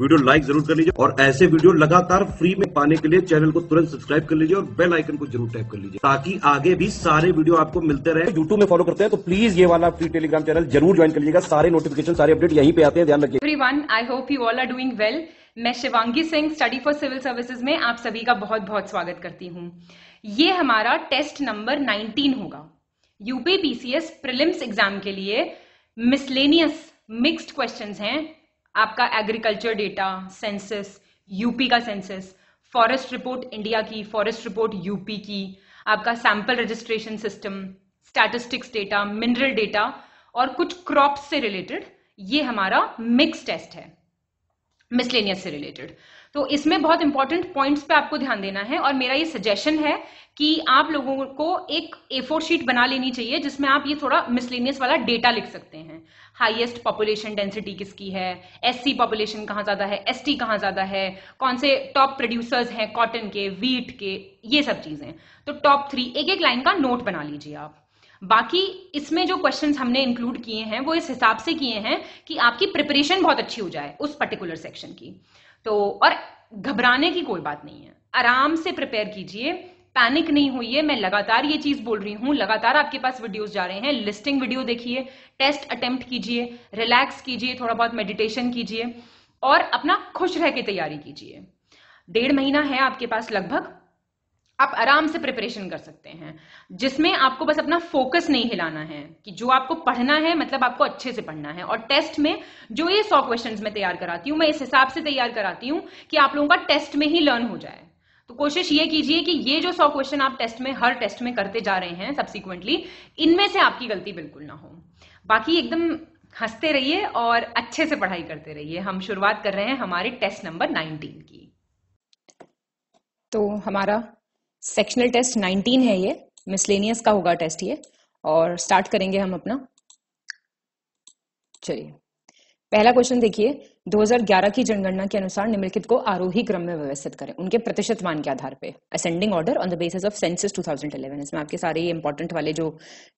Video like जरूर कर लीजिए और ऐसे वीडियो लगातार फ्री में पाने के लिए चैनल को तुरंत सब्सक्राइब कर लीजिए और बेल आइकन को जरूर टैप कर लीजिए ताकि आगे भी सारे वीडियो आपको मिलते रहे यूट्यूब में फॉलो करते हैं तो प्लीज ये वाला फ्री टेलीग्राम चैनल जरूर ज्वाइन कर लीजिएगा सारे नोटिफिकेशन सारे अपडेट यहीं पे आते हैं ध्यान रखिए everyone I hope you all are doing well मैं Shivangi Singh study for civil services में आप सभी का बहुत बहुत स्वागत करती हूँ ये हमारा टेस्ट नंबर 19 होगा यूपी पीसीएस प्रिलिम्स एग्जाम के लिए मिसलेनियस मिक्स्ड क्वेश्चंस हैं आपका एग्रीकल्चर डेटा सेंसस यूपी का सेंसस फॉरेस्ट रिपोर्ट इंडिया की फॉरेस्ट रिपोर्ट यूपी की आपका sample registration system statistics data mineral data और कुछ क्रॉप से रिलेटेड ये हमारा मिक्स टेस्ट है मिसलेनियस से रिलेटेड तो इसमें बहुत इंपॉर्टेंट पॉइंट्स पे आपको ध्यान देना है और मेरा ये सजेशन है कि आप लोगों को एक ए फोर शीट बना लेनी चाहिए जिसमें आप ये थोड़ा मिसलेनियस वाला डेटा लिख सकते हैं हाईएस्ट पॉपुलेशन डेंसिटी किसकी है एससी पॉपुलेशन कहाँ ज्यादा है एसटी कहाँ ज्यादा है कौन से टॉप प्रोड्यूसर्स हैं कॉटन के वीट के ये सब चीजें तो टॉप थ्री एक एक लाइन का नोट बना लीजिए आप बाकी इसमें जो क्वेश्चंस हमने इंक्लूड किए हैं वो इस हिसाब से किए हैं कि आपकी प्रिपरेशन बहुत अच्छी हो जाए उस पर्टिकुलर सेक्शन की तो और घबराने की कोई बात नहीं है आराम से प्रिपेयर कीजिए पैनिक नहीं हुई है मैं लगातार ये चीज बोल रही हूं लगातार आपके पास वीडियोस जा रहे हैं लिस्टिंग वीडियो देखिए टेस्ट अटेम्प्ट कीजिए रिलैक्स कीजिए थोड़ा बहुत मेडिटेशन कीजिए और अपना खुश रह के तैयारी कीजिए डेढ़ महीना है आपके पास लगभग आप आराम से प्रिपरेशन कर सकते हैं जिसमें आपको बस अपना फोकस नहीं हिलाना है कि जो आपको पढ़ना है मतलब आपको अच्छे से पढ़ना है और टेस्ट में जो ये सौ क्वेश्चन मैं तैयार कराती हूँ मैं इस हिसाब से तैयार कराती हूँ कि आप लोगों का टेस्ट में ही लर्न हो जाए तो कोशिश ये कीजिए कि ये जो सौ क्वेश्चन आप टेस्ट में हर टेस्ट में करते जा रहे हैं सब्सिक्वेंटली इनमें से आपकी गलती बिल्कुल ना हो बाकी एकदम हंसते रहिए और अच्छे से पढ़ाई करते रहिए हम शुरुआत कर रहे हैं हमारे टेस्ट नंबर 19 की तो हमारा सेक्शनल टेस्ट 19 है ये मिसलेनियस का होगा टेस्ट ये और स्टार्ट करेंगे हम अपना चलिए पहला क्वेश्चन देखिए 2011 की जनगणना के अनुसार निम्नलिखित को आरोही क्रम में व्यवस्थित करें उनके प्रतिशत मान के आधार पे ascending order on the basis of census 2011 इसमें आपके सारे इंपॉर्टेंट वाले जो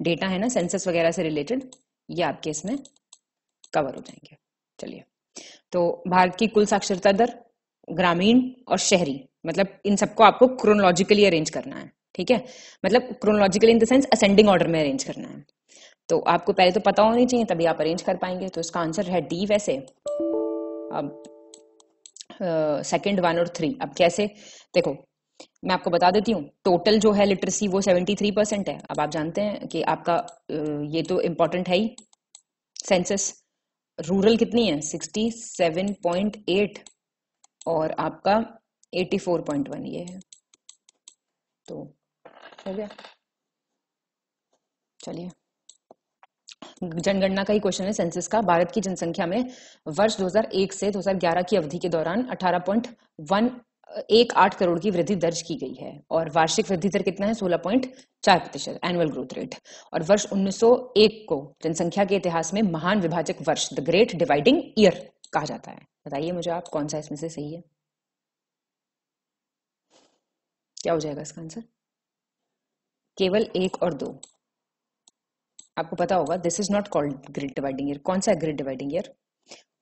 डेटा है ना सेंसस वगैरह से रिलेटेड ये आपके इसमें कवर हो जाएंगे चलिए तो भारत की कुल साक्षरता दर ग्रामीण और शहरी मतलब इन सबको आपको क्रोनोलॉजिकली अरेंज करना है ठीक है मतलब chronologically in the sense ascending order में अरेंज करना है तो आपको पहले तो पता होनी चाहिए तभी आप अरेंज कर पाएंगे तो इसका आंसर है डी वैसे अब सेकेंड वन और थ्री अब कैसे देखो मैं आपको बता देती हूँ टोटल जो है लिटरेसी वो सेवेंटी थ्री परसेंट है अब आप जानते हैं कि आपका ये तो इम्पोर्टेंट है ही सेंसस रूरल कितनी है सिक्सटी सेवन पॉइंट एट और आपका एटी फोर पॉइंट वन ये है तो हो गया चलिए जनगणना का ही क्वेश्चन है सेंसिस का भारत की जनसंख्या में वर्ष 2001 से 2011 की अवधि के दौरान अठारह एक आठ करोड़ की वृद्धि दर्ज की गई है और वार्षिक वृद्धि दर कितना है सोलह पॉइंट चार प्रतिशत एनुअल ग्रोथ रेट और वर्ष 1901 को जनसंख्या के इतिहास में महान विभाजक वर्ष द ग्रेट डिवाइडिंग ईयर कहा जाता है बताइए मुझे आप कौन सा इसमें से सही है क्या हो जाएगा इसका आंसर केवल एक और दो आपको पता होगा this is not called grid dividing year कौन सा ग्रिड डिवाइडिंग ईयर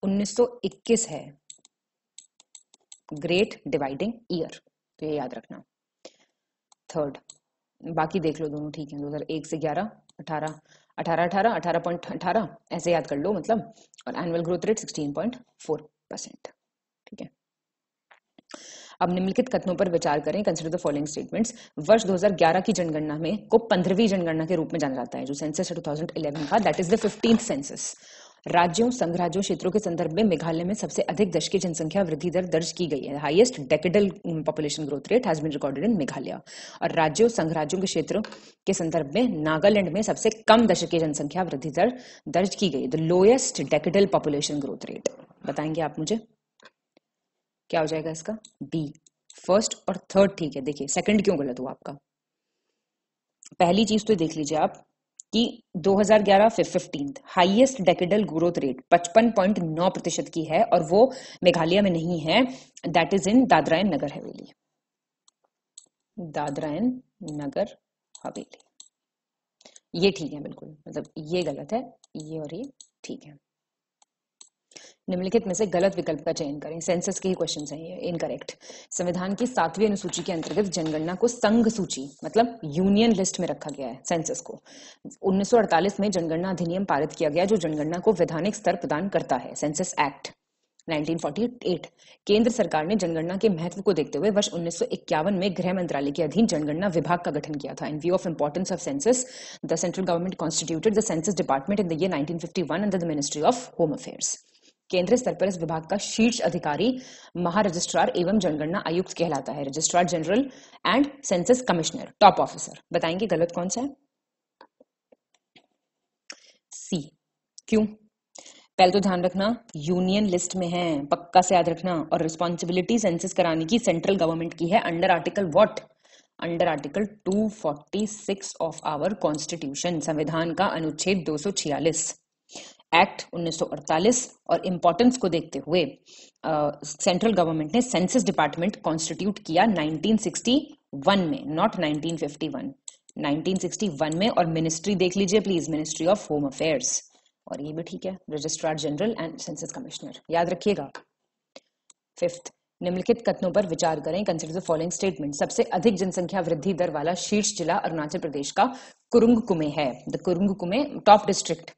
1921 है ग्रेट डिवाइडिंग ईयर तो ये याद रखना थर्ड बाकी देख लो दोनों ठीक है दो हजार एक से ग्यारह अठारह अठारह अठारह अठारह पॉइंट अठारह ऐसे याद कर लो मतलब और annual growth rate sixteen point four percent ठीक है अब निम्नलिखित कथनों पर विचार करें कंसिडर द फॉलोइंग स्टेटमेंट्स वर्ष 2011 की जनगणना में को पंद्रहवीं जनगणना के रूप में जाना जाता है जो सेंसस है 2011 का that is the fifteen census राज्यों संघ राज्यों क्षेत्रों के संदर्भ में मेघालय में सबसे अधिक की जनसंख्या वृद्धि दर दर्ज की गई है highest decadal population growth rate has been recorded in Meghalaya और राज्यों संघ राज्यों के क्षेत्रों के संदर्भ में नागालैंड में सबसे कम की जनसंख्या वृद्धि दर दर्ज की गई the lowest decadal population growth rate बताएंगे आप मुझे क्या हो जाएगा इसका बी फर्स्ट और थर्ड ठीक है देखिए सेकंड क्यों गलत हुआ आपका पहली चीज तो देख लीजिए आप कि 2011 fifteenth highest decadal growth rate 55.9 प्रतिशत की है और वो मेघालय में नहीं है दैट इज इन दादरायन नगर हवेली दादरायन नगर हवेली ये ठीक है बिल्कुल मतलब ये गलत है ये और ये ठीक है निम्नलिखित में से गलत विकल्प का चयन करें सेंसस के ही क्वेश्चन है ये इनकरेक्ट संविधान की सातवीं अनुसूची के अंतर्गत जनगणना को संघ सूची मतलब यूनियन लिस्ट में रखा गया है सेंसस को 1948 में जनगणना अधिनियम पारित किया गया जो जनगणना को वैधानिक स्तर प्रदान करता है सेंसस एक्ट 1948 केंद्र सरकार ने जनगणना के महत्व को देखते हुए वर्ष 1951 में गृह मंत्रालय के अधीन जनगणना विभाग का गठन किया था in view of importance of census the central government constituted the census department in the year 1951 under the ministry of home affairs केंद्रीय स्तर पर इस विभाग का शीर्ष अधिकारी महारजिस्ट्रार एवं जनगणना आयुक्त कहलाता है registrar general and census commissioner top officer बताएंगे गलत कौन सा है सी क्यों पहले तो ध्यान रखना यूनियन लिस्ट में है पक्का से याद रखना और रिस्पॉन्सिबिलिटी सेंसिस कराने की सेंट्रल गवर्नमेंट की है under article what under article 246 of our constitution संविधान का अनुच्छेद 246 एक्ट 1948 और इम्पोर्टेंस को देखते हुए सेंट्रल uh, गवर्नमेंट ने सेंसस डिपार्टमेंट कॉन्स्टिट्यूट किया 1961 में नॉट 1951 1961 में और मिनिस्ट्री देख लीजिए please ministry of home affairs और ये भी ठीक है registrar general and census commissioner याद रखिएगा फिफ्थ निम्नलिखित कथनों पर विचार करें कंसिडर द फॉलोइंग स्टेटमेंट सबसे अधिक जनसंख्या वृद्धि दर वाला शीर्ष जिला अरुणाचल प्रदेश का कुरुंग कुमे है the Kurung Kumey top district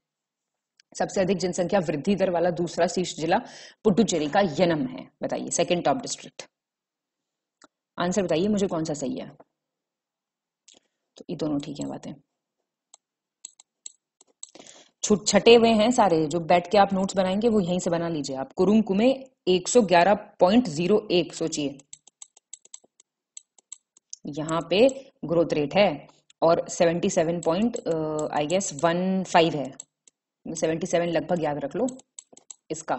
सबसे अधिक जनसंख्या वृद्धि दर वाला दूसरा शीर्ष जिला पुडुचेरी का यनम है बताइए सेकेंड टॉप डिस्ट्रिक्ट आंसर बताइए मुझे कौन सा सही है तो ये दोनों ठीक है बातें छुट छटे हुए हैं सारे जो बैठ के आप नोट्स बनाएंगे वो यहीं से बना लीजिए आप कुरुंग कुमे एक सोचिए यहाँ पे ग्रोथ रेट है और 77 point I guess one five है सेवेंटी सेवन लगभग याद रख लो इसका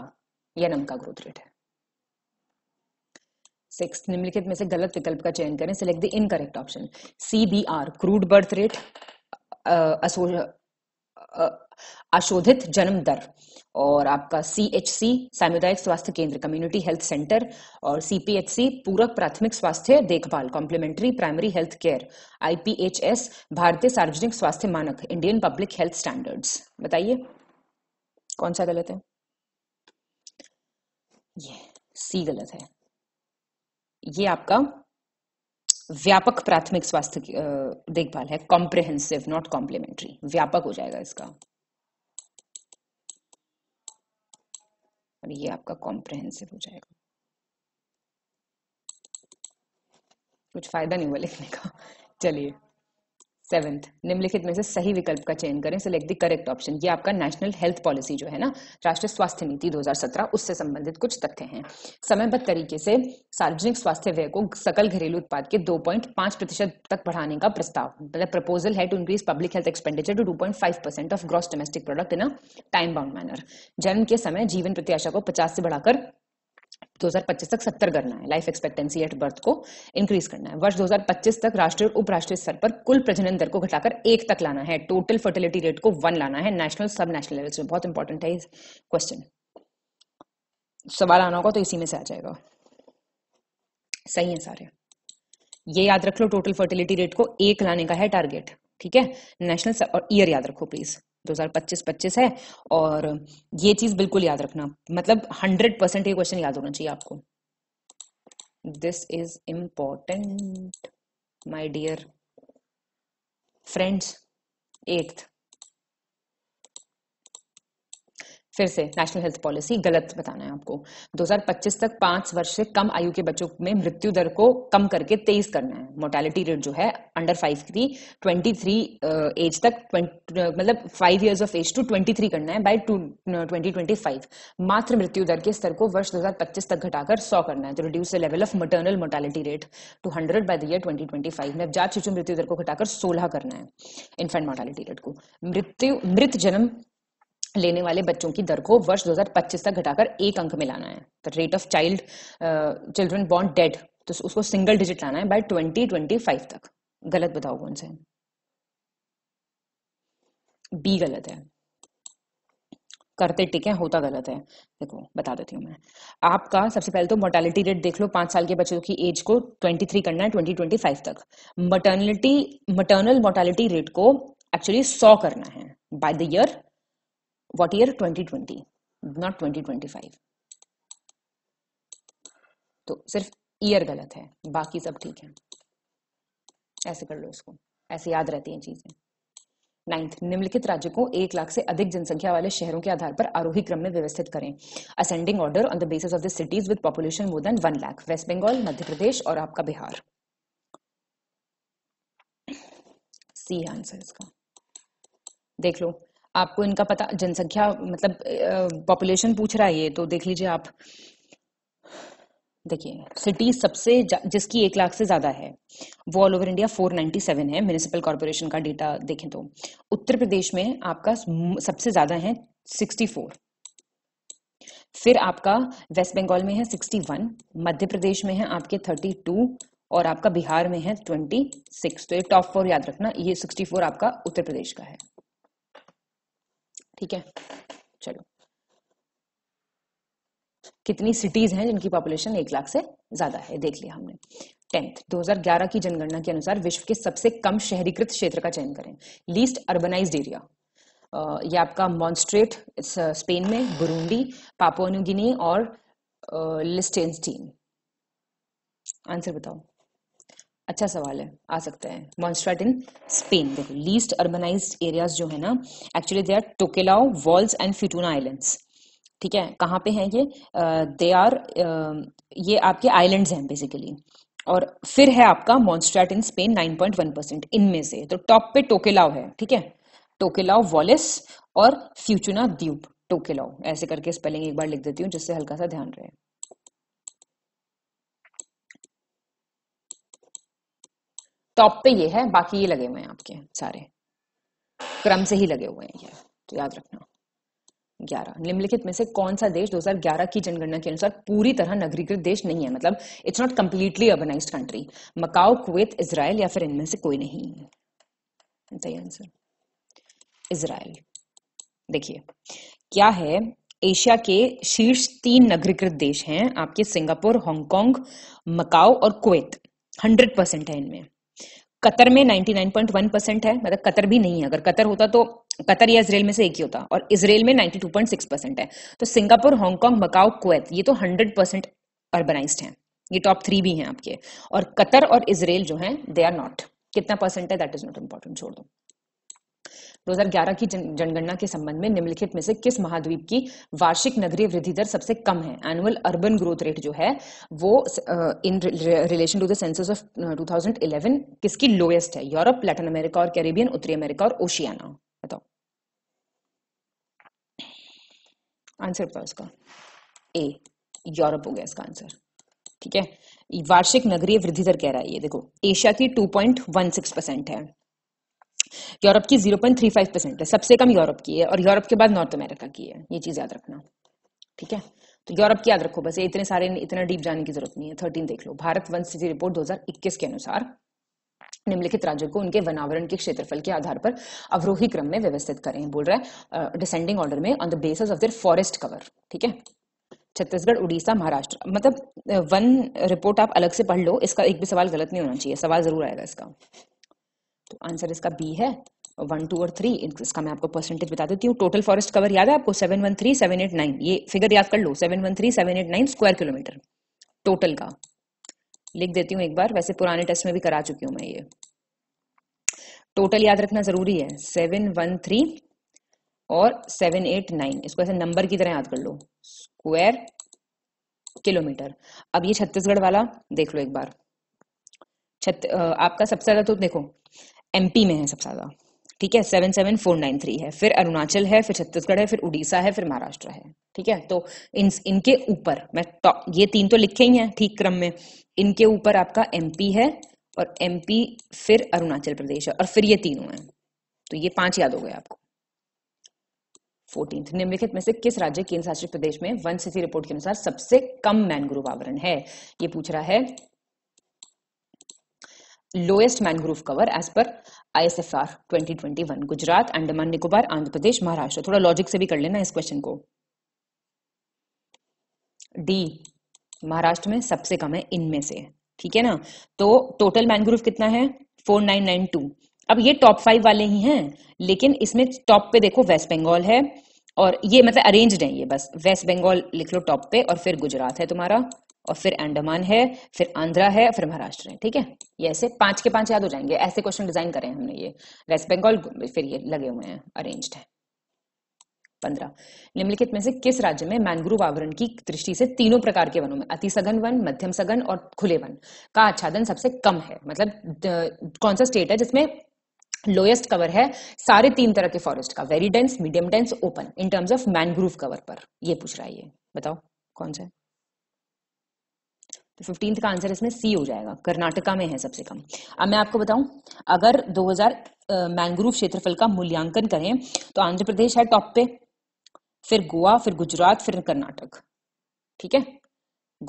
यनम का ग्रोथ रेट है सिक्स निम्नलिखित में से गलत विकल्प का चयन करें select the incorrect option C B R crude birth rate आशोधित जन्म दर और आपका सी एच सी सामुदायिक स्वास्थ्य केंद्र कम्युनिटी हेल्थ सेंटर और सी पी एच सी पूरक प्राथमिक स्वास्थ्य देखभाल complementary primary health care I P H S भारतीय सार्वजनिक स्वास्थ्य मानक इंडियन पब्लिक हेल्थ स्टैंडर्ड्स बताइए कौन सा गलत है ये सी गलत है ये आपका व्यापक प्राथमिक स्वास्थ्य देखभाल है कॉम्प्रिहेंसिव नॉट कॉम्प्लीमेंट्री व्यापक हो जाएगा इसका और ये आपका कॉम्प्रिहेंसिव हो जाएगा कुछ फायदा नहीं हुआ लिखने का चलिए सेवेंथ निम्नलिखित में से सही विकल्प का चयन करें सिलेक्ट द करेक्ट ऑप्शन ये आपका नेशनल हेल्थ पॉलिसी जो है ना राष्ट्रीय स्वास्थ्य नीति 2017 उससे संबंधित कुछ तथ्य हैं समयबद्ध तरीके से सार्वजनिक स्वास्थ्य व्यय को सकल घरेलू उत्पाद के 2.5 प्रतिशत तक बढ़ाने का प्रस्ताव मतलब प्रपोजल है to increase public health expenditure to two of gross domestic product in a time bound manner जन्म के समय जीवन प्रत्याशा को पचास से बढ़ाकर 2025 तक 70 करना है लाइफ एक्सपेक्टेंसी एट बर्थ को इंक्रीज करना है वर्ष 2025 तक राष्ट्रीय और उपराष्ट्रीय स्तर पर कुल प्रजनन दर को घटाकर एक तक लाना है टोटल फर्टिलिटी रेट को वन लाना है नेशनल सब नेशनल लेवल से बहुत इंपॉर्टेंट है क्वेश्चन सवाल आना होगा तो इसी में से आ जाएगा सही है सारे ये याद रख लो टोटल फर्टिलिटी रेट को एक लाने का है टारगेट ठीक है नेशनल और ईयर याद रखो प्लीज 2025-25 है और ये चीज बिल्कुल याद रखना मतलब 100 परसेंट ये क्वेश्चन याद होना चाहिए आपको this is important my dear friends eighth फिर से नेशनल हेल्थ पॉलिसी गलत बताना है आपको 2025 तक पांच वर्ष से कम आयु के बच्चों में मृत्यु दर को कम करके तेईस करना है मोर्टेलिटी रेट जो है अंडर फाइव की ट्वेंटी थ्री एज तक मतलब five years of age to twenty three करना है by two twenty twenty five मात्र मृत्यु दर के स्तर को वर्ष 2025 तक घटाकर सौ करना है तो reduce the level of maternal mortality rate to hundred by the year twenty twenty five में जात शिशु मृत्यु दर को घटाकर सोलह करना है इन्फेंट मोर्टेलिटी रेट को मृत्यु मृत जन्म लेने वाले बच्चों की दर को वर्ष 2025 तक घटाकर एक अंक में लाना है the rate of child children बॉन्ड डेड तो उसको सिंगल डिजिट लाना है बाय 2025 तक गलत बताओ कौन से बी गलत है करते टिक है होता गलत है देखो बता देती हूँ मैं आपका सबसे पहले तो मोर्टेलिटी रेट देख लो पांच साल के बच्चों की एज को 23 करना है 2025 तक मटर्निटी मटर्नल मोर्टेलिटी रेट को एक्चुअली 100 करना है by the year what year 2020 not 2025 तो सिर्फ ईयर गलत है बाकी सब ठीक है ऐसे कर लो इसको ऐसे याद रहती हैं चीजें नाइन्थ निम्नलिखित राज्य को एक लाख से अधिक जनसंख्या वाले शहरों के आधार पर आरोही क्रम में व्यवस्थित करें ascending order on the basis of the cities with population more than one lakh West Bengal Madhya Pradesh और आपका बिहार सी आंसर इसका देख लो आपको इनका पता जनसंख्या मतलब पॉपुलेशन पूछ रहा है ये तो देख लीजिए आप देखिए सिटी सबसे जिसकी एक लाख से ज्यादा है वो ऑल ओवर इंडिया 497 है म्यूनिसिपल कॉर्पोरेशन का डेटा देखें तो उत्तर प्रदेश में आपका सबसे ज्यादा है 64 फिर आपका वेस्ट बंगाल में है 61 मध्य प्रदेश में है आपके 32 और आपका बिहार में है 26 तो ये टॉप फोर याद रखना ये 64 आपका उत्तर प्रदेश का है ठीक है चलो कितनी सिटीज हैं जिनकी पॉपुलेशन एक लाख से ज्यादा है देख लिया हमने टेंथ 2011 की जनगणना के अनुसार विश्व के सबसे कम शहरीकृत क्षेत्र का चयन करें लीस्ट अर्बनाइज्ड एरिया ये आपका मॉन्स्ट्रेट स्पेन में बुरुंडी पापुआनुगिनी और लिस्टेनस्टीन आंसर बताओ अच्छा सवाल है आ सकता है मॉन्स्ट्राट इन स्पेन देखो लीस्ट अर्बनाइज एरियाज जो है ना actually they are Tokelau Wallis and Futuna islands ठीक है कहाँ पे हैं ये दे uh, आर uh, ये आपके आइलैंड्स हैं बेसिकली और फिर है आपका मॉन्स्ट्राट इन स्पेन 9.1 परसेंट इनमें से तो टॉप पे टोकेलाओ है ठीक है टोकेलाओ वॉलेस और फ्यूचुना द्वीप टोकेलाओ ऐसे करके स्पेलिंग एक बार लिख देती हूँ जिससे हल्का सा ध्यान रहे टॉप पे ये है बाकी ये लगे हुए हैं आपके सारे क्रम से ही लगे हुए हैं ये तो याद रखना ग्यारह निम्नलिखित में से कौन सा देश 2011 की जनगणना के अनुसार पूरी तरह नगरीकृत देश नहीं है मतलब it's not completely urbanize country Macao Kuwait Israel या फिर इनमें से कोई नहीं सही आंसर इसराइल देखिए क्या है एशिया के शीर्ष तीन नगरीकृत देश हैं आपके सिंगापुर हांगकांग मकाओ और कुवैत हंड्रेड परसेंट है इनमें कतर में 99.1 परसेंट है मतलब कतर भी नहीं है अगर कतर होता तो कतर या इसराइल में से एक ही होता और इसराइल में 92.6 परसेंट है तो सिंगापुर हांगकांग मकाओ कुवैत ये तो 100 परसेंट अर्बनाइज है ये टॉप थ्री भी हैं आपके और कतर और इसराइल जो है दे आर नॉट कितना परसेंट है दैट इज नॉट इम्पोर्टेंट छोड़ दो 2011 की जनगणना के संबंध में निम्नलिखित में से किस महाद्वीप की वार्षिक नगरीय वृद्धि दर सबसे कम है एनुअल अर्बन ग्रोथ रेट जो है वो in relation to the census of 2011 किसकी लोएस्ट है यूरोप लैटिन अमेरिका और कैरेबियन उत्तरी अमेरिका और ओशियाना बताओ आंसर बताओ इसका ए यूरोप हो गया इसका आंसर ठीक है वार्षिक नगरीय वृद्धि दर कह रहा है ये देखो एशिया की 2.16 परसेंट है यूरोप की 0.35 परसेंट है सबसे कम यूरोप की है और यूरोप के बाद नॉर्थ अमेरिका की है ये चीज़ याद रखना ठीक है तो यूरोप की याद रखो बस इतने सारे इतना डीप जाने की जरूरत नहीं है थर्टीन देख लो भारत वन सिटी रिपोर्ट 2021 के अनुसार निम्नलिखित राज्यों को उनके वनावरण के क्षेत्रफल के आधार पर अवरोही क्रम में व्यवस्थित करें बोल रहा है डिसेंडिंग ऑर्डर में on the basis of their forest cover ठीक है छत्तीसगढ़ उड़ीसा महाराष्ट्र मतलब वन रिपोर्ट आप अलग से पढ़ लो इसका एक भी सवाल गलत नहीं होना चाहिए सवाल जरूर आएगा इसका तो आंसर इसका बी है वन टू और थ्री इसका मैं आपको परसेंटेज बता देती हूँ टोटल फॉरेस्ट कवर याद है आपको seven one three seven eight nine ये फिगर याद कर लो seven one three seven eight nine square kilometre total का लिख देती हूँ एक बार वैसे पुराने टेस्ट में भी करा चुकी हूँ मैं ये टोटल याद रखना जरूरी है सेवन वन थ्री और सेवन एट नाइन इसको ऐसे नंबर की तरह याद कर लो स्क्वायर किलोमीटर अब ये छत्तीसगढ़ वाला देख लो एक बार छत आपका सबसे ज्यादा तो देखो एमपी में है सबसे ज्यादा ठीक है seven seven four nine three है फिर अरुणाचल है फिर छत्तीसगढ़ है फिर उड़ीसा है फिर महाराष्ट्र है ठीक है तो इन इनके ऊपर मैं तो, ये तीन तो लिखे ही हैं ठीक क्रम में इनके ऊपर आपका एमपी है और एमपी फिर अरुणाचल प्रदेश है और फिर ये तीनों हैं तो ये पांच याद हो गए आपको फोर्टीन निम्नलिखित में से किस राज्य केंद्र शासित प्रदेश में वन स्थिति रिपोर्ट के अनुसार सबसे कम मैनग्रोव आवरण है ये पूछ रहा है पर I S F R twenty twenty one Gujarat Andaman Nicobar Andhra Pradesh Maharashtra थोड़ा लॉजिक से भी कर लेना इस क्वेश्चन को डी महाराष्ट्र में सबसे कम है इनमें से ठीक है ना तो टोटल मैनग्रोव कितना है फोर नाइन नाइन टू अब ये टॉप फाइव वाले ही हैं लेकिन इसमें टॉप पे देखो वेस्ट बंगाल है और ये मतलब अरेंज्ड है ये बस वेस्ट बंगाल लिख लो टॉप पे और फिर गुजरात है तुम्हारा और फिर अंडमान है फिर आंध्रा है फिर महाराष्ट्र है ठीक है ये ऐसे पांच के पांच याद हो जाएंगे ऐसे क्वेश्चन डिजाइन करे हैं हमने ये वेस्ट बंगाल फिर ये लगे हुए हैं अरेन्ज है पंद्रह निम्नलिखित में से किस राज्य में मैनग्रुव आवरण की दृष्टि से तीनों प्रकार के वनों में अति सघन वन मध्यम सघन और खुले वन का आच्छादन सबसे कम है मतलब कौन सा स्टेट है जिसमें लोएस्ट कवर है सारे तीन तरह के फॉरेस्ट का very dense medium dense open in terms of mangrove cover पर यह पूछ रहा है ये बताओ कौन सा है फिफ्टींथ का आंसर इसमें सी हो जाएगा कर्नाटका में है सबसे कम अब मैं आपको बताऊं अगर 2000 मैंग्रोव क्षेत्रफल का मूल्यांकन करें तो आंध्र प्रदेश है टॉप पे फिर गोवा फिर गुजरात फिर कर्नाटक ठीक है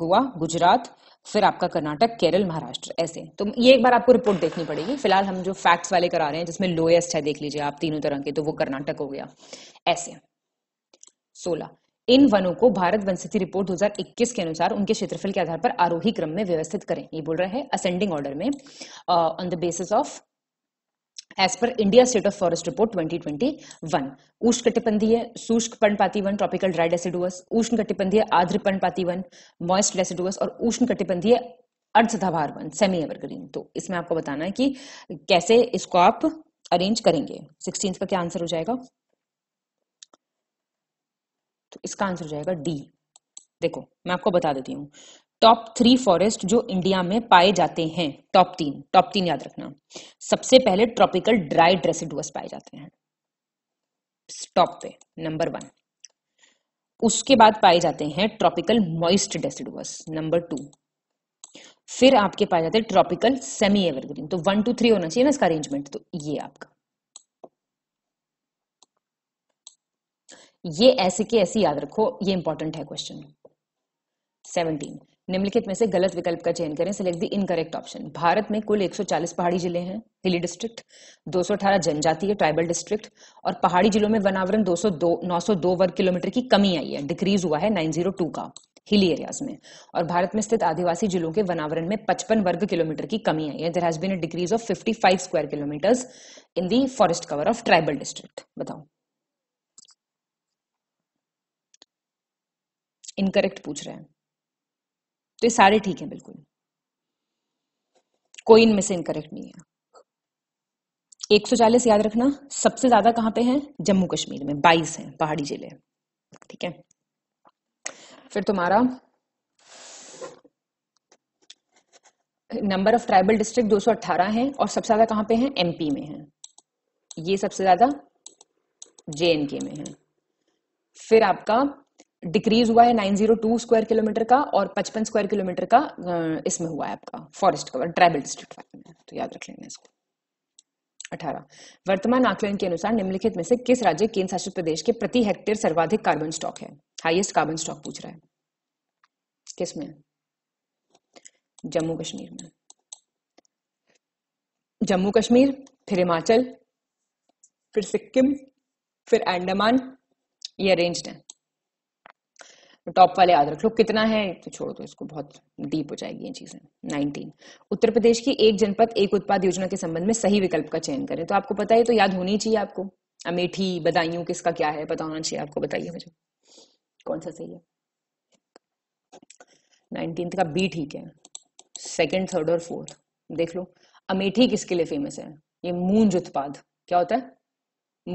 गोवा गुजरात फिर आपका कर्नाटक केरल महाराष्ट्र ऐसे तो ये एक बार आपको रिपोर्ट देखनी पड़ेगी फिलहाल हम जो फैक्ट्स वाले करा रहे हैं जिसमें लोएस्ट है देख लीजिए आप तीनों तरह के तो वो कर्नाटक हो गया ऐसे सोलह इन वनों को भारत वन स्थिति रिपोर्ट 2021 के अनुसार उनके क्षेत्रफल के आधार पर आरोही क्रम में व्यवस्थित करें ये बोल रहा है असेंडिंग ऑर्डर में on the basis of age पर India state of forest report 2021 twenty उष्ण कटिबंधीय शुष्क पर्णपाती वन ट्रॉपिकल ड्राई डेसिडुअस उष्ण कटिबंधीय आर्द्र पर्णपाती वन मॉइस्ट डेसिडुअस और उष्ण कटिबंधीय अर्धधाभार वन सेमी एवरग्रीन तो इसमें आपको बताना है कि कैसे इसको आप अरेंज करेंगे सिक्सटीन का क्या आंसर हो जाएगा तो इसका आंसर हो जाएगा डी देखो मैं आपको बता देती हूँ टॉप थ्री फॉरेस्ट जो इंडिया में पाए जाते हैं टॉप तीन टॉप तीन याद रखना सबसे पहले ट्रॉपिकल ड्राई ड्रेसिडुअस पाए जाते हैं टॉप पे नंबर वन उसके बाद पाए जाते हैं tropical moist deciduous number two फिर आपके पाए जाते हैं ट्रॉपिकल सेमी एवरग्रीन तो वन टू थ्री होना चाहिए ना इसका अरेंजमेंट तो ये आपका ये ऐसे के ऐसे याद रखो ये इंपॉर्टेंट है क्वेश्चन सेवनटीन निम्नलिखित में से गलत विकल्प का चयन करें select the incorrect option Bharat में कुल 140 पहाड़ी जिले हैं हिली डिस्ट्रिक्ट 218 जनजातीय ट्राइबल डिस्ट्रिक्ट और पहाड़ी जिलों में वनावरण 202 902 वर्ग किलोमीटर की कमी आई है डिक्रीज हुआ है 902 का हिली एरियाज में और भारत में स्थित आदिवासी जिलों के वनावरण में पचपन वर्ग किलोमीटर की कमी आई है there has been decrease of fifty square kilometres in the forest cover of tribal district बताओ इनकरेक्ट पूछ रहे हैं तो ये सारे ठीक है बिल्कुल कोई इनमें से इनकरेक्ट नहीं है 140 याद रखना सबसे ज्यादा कहां पे है जम्मू कश्मीर में 22 हैं पहाड़ी जिले ठीक है फिर तुम्हारा नंबर ऑफ ट्राइबल डिस्ट्रिक्ट 218 हैं और सबसे ज्यादा कहां पे हैं एमपी में हैं ये सबसे ज्यादा जेएनके में है फिर आपका डिक्रीज हुआ है 902 स्क्वायर किलोमीटर का और 55 स्क्वायर किलोमीटर का इसमें हुआ है आपका फॉरेस्ट कवर ट्राइबल डिस्ट्रिक्ट में तो याद रख लेना इसको 18 वर्तमान आकलन के अनुसार निम्नलिखित में से किस राज्य केंद्र शासित प्रदेश के प्रति हेक्टेयर सर्वाधिक कार्बन स्टॉक है हाइएस्ट कार्बन स्टॉक पूछ रहा है किस में जम्मू कश्मीर में जम्मू कश्मीर फिर हिमाचल फिर सिक्किम फिर अंडमान ये अरेंज्ड है टॉप वाले याद रख लो कितना है तो छोड़ दो इसको बहुत डीप हो जाएगी ये चीजें नाइनटीन उत्तर प्रदेश की एक जनपद एक उत्पाद योजना के संबंध में सही विकल्प का चयन करें तो आपको पता है तो याद होनी चाहिए आपको अमेठी बदायूं किसका क्या है पता होना चाहिए आपको बताइए मुझे कौन सा सही है नाइनटीन का बी ठीक है सेकेंड थर्ड और फोर्थ देख लो अमेठी किसके लिए फेमस है ये मूंज उत्पाद क्या होता है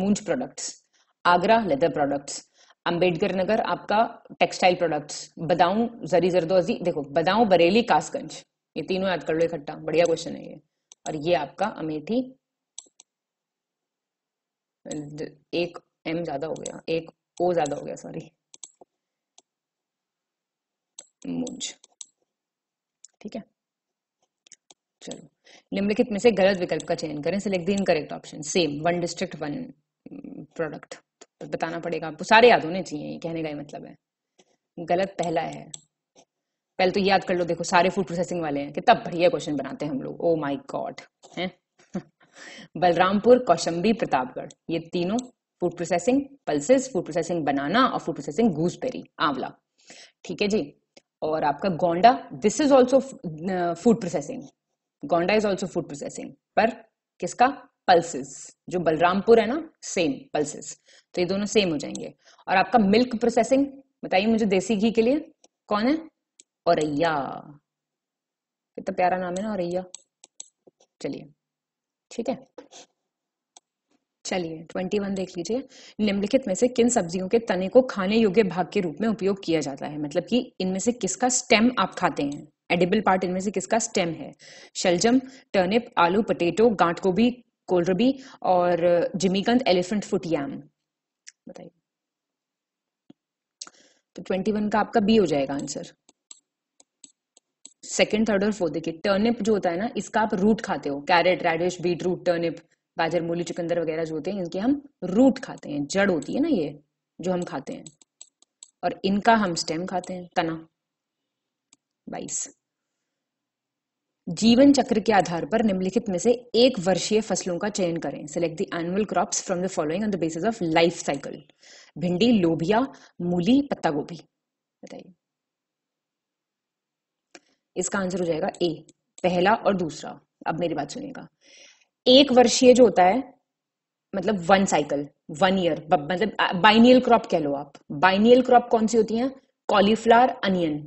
मूंज products Agra leather products Ambedkar Nagar आपका टेक्सटाइल प्रोडक्ट्स बदाऊ जरी जरदोजी देखो बदाऊ बरेली कासगंज ये तीनों याद कर लो इकट्ठा बढ़िया क्वेश्चन है ये और ये आपका अमेठी एक एम ज्यादा हो गया एक ओ ज्यादा हो गया सॉरी मुंज ठीक है चलो निम्नलिखित में से गलत विकल्प का चयन करें select the correct option same one district one product बताना पड़ेगा आपको सारे याद होने चाहिए कहने का ही मतलब है गलत पहला है पहले तो याद कर लो देखो सारे फूड प्रोसेसिंग वाले हैं कितना बढ़िया क्वेश्चन बनाते हैं हम लोग ओ माई गॉड है बलरामपुर कौशंबी प्रतापगढ़ ये तीनों food processing pulses food processing banana और फूड प्रोसेसिंग गूसबेरी आंवला ठीक है जी और आपका Gonda this is also food processing Gonda is also food processing पर किसका पल्सेस जो बलरामपुर है ना सेम पल्सेस तो ये दोनों सेम हो जाएंगे और आपका मिल्क प्रोसेसिंग बताइए मुझे देसी घी के लिए कौन है औरैया कितना प्यारा नाम है ना औरैया चलिए ठीक है चलिए ट्वेंटी वन देख लीजिए निम्नलिखित में से किन सब्जियों के तने को खाने योग्य भाग के रूप में उपयोग किया जाता है मतलब कि इनमें से किसका स्टेम आप खाते हैं एडिबल पार्ट इनमें से किसका स्टेम है शलजम टर्निप आलू पटेटो गांठ गोभी कोलरबी और जिमीकंद एलिफेंट फुट याम बताइए तो ट्वेंटी वन का आपका बी हो जाएगा आंसर सेकेंड थर्ड और फोर्थ देखिए टर्निप जो होता है ना इसका आप रूट खाते हो carrot radish beetroot turnip गाजर मूली चुकंदर वगैरह जो होते हैं इनके हम रूट खाते हैं जड़ होती है ना ये जो हम खाते हैं और इनका हम स्टेम खाते हैं तना बाईस जीवन चक्र के आधार पर निम्नलिखित में से एक वर्षीय फसलों का चयन करें select the annual crop from the following on the basis of life cycle भिंडी लोबिया मूली पत्ता गोभी बताइए इसका आंसर हो जाएगा ए पहला और दूसरा अब मेरी बात सुनिएगा एक वर्षीय जो होता है मतलब वन साइकिल वन ईयर मतलब बाइनियल uh, क्रॉप कह लो आप बाइनियल क्रॉप कौन सी होती है कॉलीफ्लावर अनियन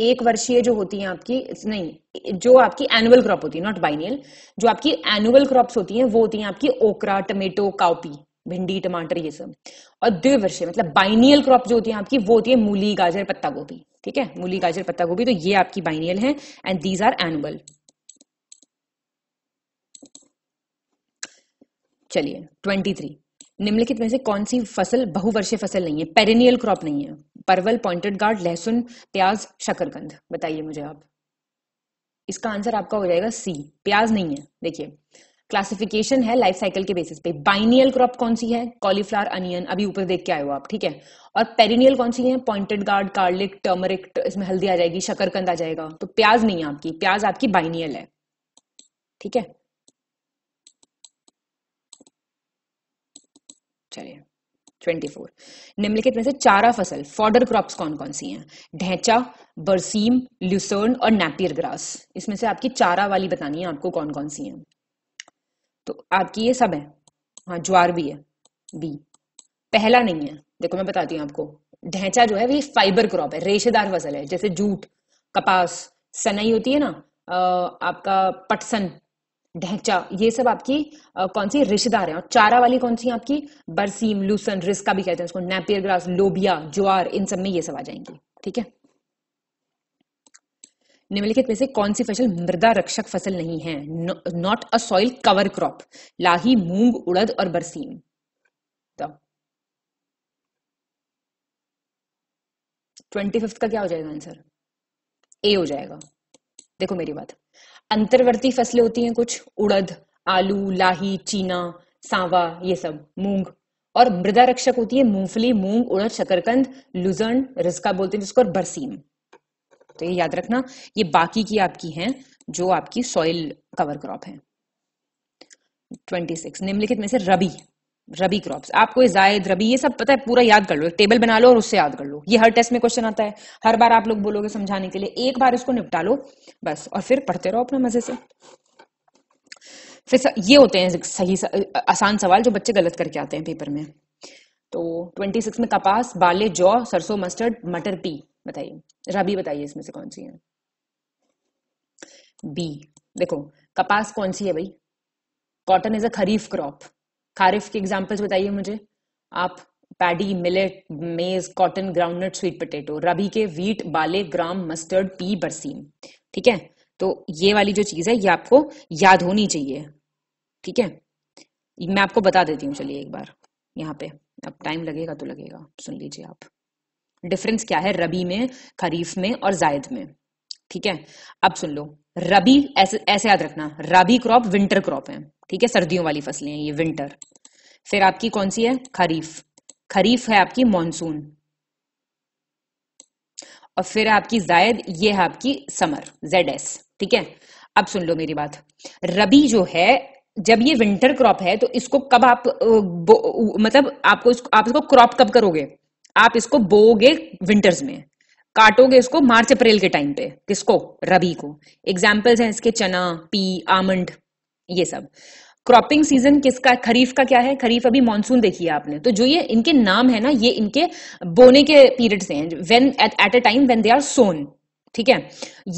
एक वर्षीय जो होती है आपकी नहीं जो आपकी एनुअल क्रॉप होती है नॉट बाइनियल जो आपकी एनुअल क्रॉप्स होती हैं वो होती हैं आपकी ओकरा टमेटो काउपी भिंडी टमाटर ये सब और द्विवर्षीय मतलब बाइनियल क्रॉप जो होती है आपकी वो होती है मूली गाजर पत्ता गोभी ठीक है मूली गाजर पत्ता गोभी तो ये आपकी बाइनियल है एंड दीज आर एनुअल चलिए ट्वेंटी थ्री निम्नलिखित में से कौन सी फसल बहुवर्षीय फसल नहीं है पेरिनियल क्रॉप नहीं है परवल पॉइंटेड गार्ड लहसुन प्याज शकरकंद बताइए मुझे आप इसका आंसर आपका हो जाएगा सी प्याज नहीं है देखिए क्लासिफिकेशन है लाइफ साइकिल के बेसिस पे बाइनियल क्रॉप कौन सी है कॉलीफ्लावर अनियन अभी ऊपर देख के आए हो आप ठीक है और पेरिनियल कौन सी है पॉइंटेड गार्ड गार्लिक टर्मरिक इसमें हल्दी आ जाएगी शकरकंद आ जाएगा तो प्याज नहीं है आपकी प्याज आपकी बाइनियल है ठीक है चलिए 24 निम्नलिखित में से चारा फसल फॉर्डर क्रॉप्स कौन कौन सी हैं ढेंचा बरसीम ल्यूसर्न और नैपियर ग्रास इसमें से आपकी चारा वाली बतानी है आपको कौन कौन सी हैं तो आपकी ये सब है हाँ ज्वार भी है बी पहला नहीं है देखो मैं बताती हूँ आपको ढेंचा जो है वही फाइबर क्रॉप है रेशेदार फसल है जैसे जूट कपास सनई होती है ना आपका पटसन ढेंचा ये सब आपकी आ, कौन सी रिश्तेदार है और चारा वाली कौन सी आपकी बरसीम लूसन रिस्का भी कहते हैं उसको नेपियर ग्रास लोबिया ज्वार इन सब में ये सब आ जाएंगी ठीक है निम्नलिखित में से कौन सी फसल मृदा रक्षक फसल नहीं है not a soil cover crop लाही मूंग उड़द और बरसीम तो ट्वेंटी फिफ्थ का क्या हो जाएगा आंसर ए हो जाएगा देखो मेरी बात अंतर्वर्ती फसलें होती हैं कुछ उड़द आलू लाही चीना सांवा ये सब मूंग और मृदा रक्षक होती है मूंगफली मूंग उड़द शकरकंद लुजन रिस्का बोलते हैं जिसको और बरसीम तो ये याद रखना ये बाकी की आपकी हैं जो आपकी सॉइल कवर क्रॉप है 26 निम्नलिखित में से रबी रबी क्रॉप आपको जायद रबी ये सब पता है पूरा याद कर लो एक टेबल बना लो और उससे याद कर लो ये हर टेस्ट में क्वेश्चन आता है हर बार आप लोग बोलोगे समझाने के लिए एक बार इसको निपटा लो बस और फिर पढ़ते रहो अपना मजे से फिर ये होते हैं सही आसान सवाल जो बच्चे गलत करके आते हैं पेपर में तो 26 में कपास बाले जौ सरसों मस्टर्ड मटर पी बताइए रबी बताइए इसमें से कौन सी है बी देखो कपास कौन सी है भाई cotton is a kharif crop kharif के एग्जाम्पल्स बताइए मुझे आप paddy millet maize cotton groundnut sweet potato rabi के वीट बाले ग्राम मस्टर्ड पी बरसीम ठीक है तो ये वाली जो चीज है ये आपको याद होनी चाहिए ठीक है मैं आपको बता देती हूँ चलिए एक बार यहाँ पे अब टाइम लगेगा तो लगेगा सुन लीजिए आप डिफरेंस क्या है रबी में खरीफ में और जायद में ठीक है अब सुन लो रबी ऐसे ऐसे याद रखना रबी क्रॉप विंटर क्रॉप है ठीक है सर्दियों वाली फसलें हैं ये विंटर फिर आपकी कौन सी है खरीफ खरीफ है आपकी मानसून और फिर आपकी जायद ये है आपकी समर जेड एस ठीक है अब सुन लो मेरी बात रबी जो है जब ये विंटर क्रॉप है तो इसको कब आप मतलब आपको इसको, आप इसको क्रॉप कब करोगे आप इसको बोगे विंटर्स में काटोगे इसको मार्च अप्रैल के टाइम पे किसको रबी को एग्जाम्पल्स हैं इसके चना पी आमंड ये सब क्रॉपिंग सीजन किसका खरीफ का क्या है खरीफ अभी मानसून देखिए आपने तो जो ये इनके नाम है ना ये इनके बोने के पीरियड से हैं when at a time when they are sown ठीक है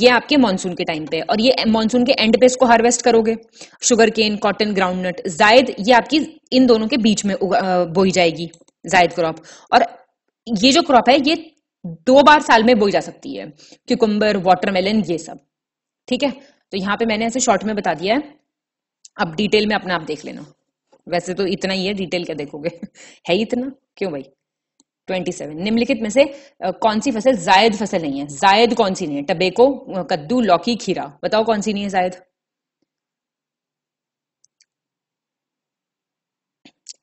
ये आपके मानसून के टाइम पे और ये मानसून के एंड पे इसको हार्वेस्ट करोगे शुगर केन कॉटन ग्राउंडनट जायद ये आपकी इन दोनों के बीच में बोई जाएगी जायद क्रॉप और ये जो क्रॉप है ये दो बार साल में बोई जा सकती है क्यूकुम्बर वाटरमेलन ये सब ठीक है तो यहाँ पे मैंने ऐसे शॉर्ट में बता दिया है अब डिटेल में अपना आप देख लेना वैसे तो इतना ही है डिटेल क्या देखोगे है ही इतना क्यों भाई 27 निम्नलिखित में से कौन सी फसल जायद फसल नहीं है जायद कौन सी नहीं है टबेको कद्दू लौकी खीरा बताओ कौन सी नहीं है जायद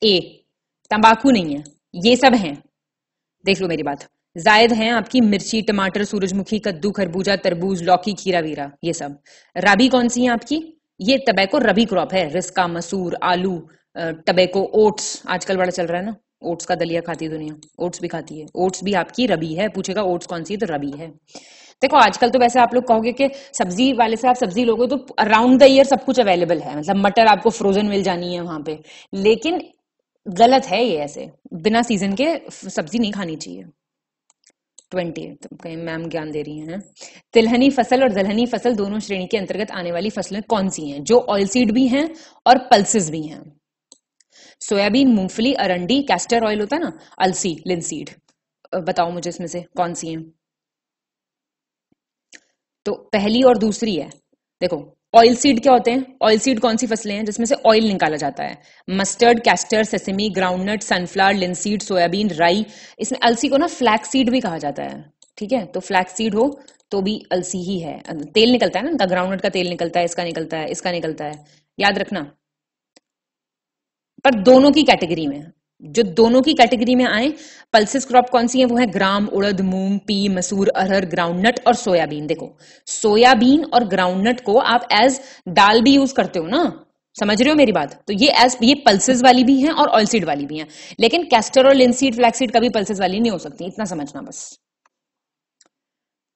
ए तंबाकू नहीं है ये सब है देख लो मेरी बात जायद हैं आपकी मिर्ची टमाटर सूरजमुखी कद्दू खरबूजा तरबूज लौकी खीरा वीरा ये सब राबी कौन सी है आपकी ये टबैको रबी क्रॉप है रिस्का मसूर आलू टबैको ओट्स आजकल बड़ा चल रहा है ना ओट्स का दलिया खाती है दुनिया ओट्स भी खाती है ओट्स भी आपकी रबी है पूछेगा ओट्स कौन सी है तो रबी है देखो आजकल तो वैसे आप लोग कहोगे कि सब्जी वाले से आप सब्जी लोगे तो अराउंड द ईयर सब कुछ अवेलेबल है मतलब मटर आपको फ्रोजन मिल जानी है वहां पे लेकिन गलत है ये ऐसे बिना सीजन के सब्जी नहीं खानी चाहिए ट्वेंटी तो मैम ज्ञान दे रही हैं तिलहनी फसल और दलहनी फसल दोनों श्रेणी के अंतर्गत आने वाली फसलें कौन सी हैं जो ऑयल सीड भी हैं और पल्सेस भी हैं सोयाबीन मूंगफली अरंडी कैस्टर ऑयल होता है ना अलसी लिनसीड बताओ मुझे इसमें से कौन सी है तो पहली और दूसरी है देखो ऑयल सीड क्या होते हैं ऑयल सीड कौन सी फसलें हैं जिसमें से ऑयल निकाला जाता है mustard castor sesame groundnut sunflower linseed soybean राई इसमें अलसी को ना फ्लैक सीड भी कहा जाता है ठीक है तो फ्लैक सीड हो तो भी अलसी ही है तेल निकलता है ना इनका ग्राउंडनट का तेल निकलता है इसका निकलता है इसका निकलता है याद रखना पर दोनों की कैटेगरी में जो दोनों की कैटेगरी में आए पल्सिस क्रॉप कौन सी है वो है ग्राम उड़द मूंग पी मसूर अरहर ग्राउंडनट और सोयाबीन देखो सोयाबीन और ग्राउंडनट को आप एज दाल भी यूज करते हो ना समझ रहे हो मेरी बात तो ये एज ये पल्सेस वाली भी हैं और ऑयल सीड वाली भी हैं लेकिन कैस्टर और लिनसीड फ्लैक्सीड कभी पल्सेस वाली नहीं हो सकती इतना समझना बस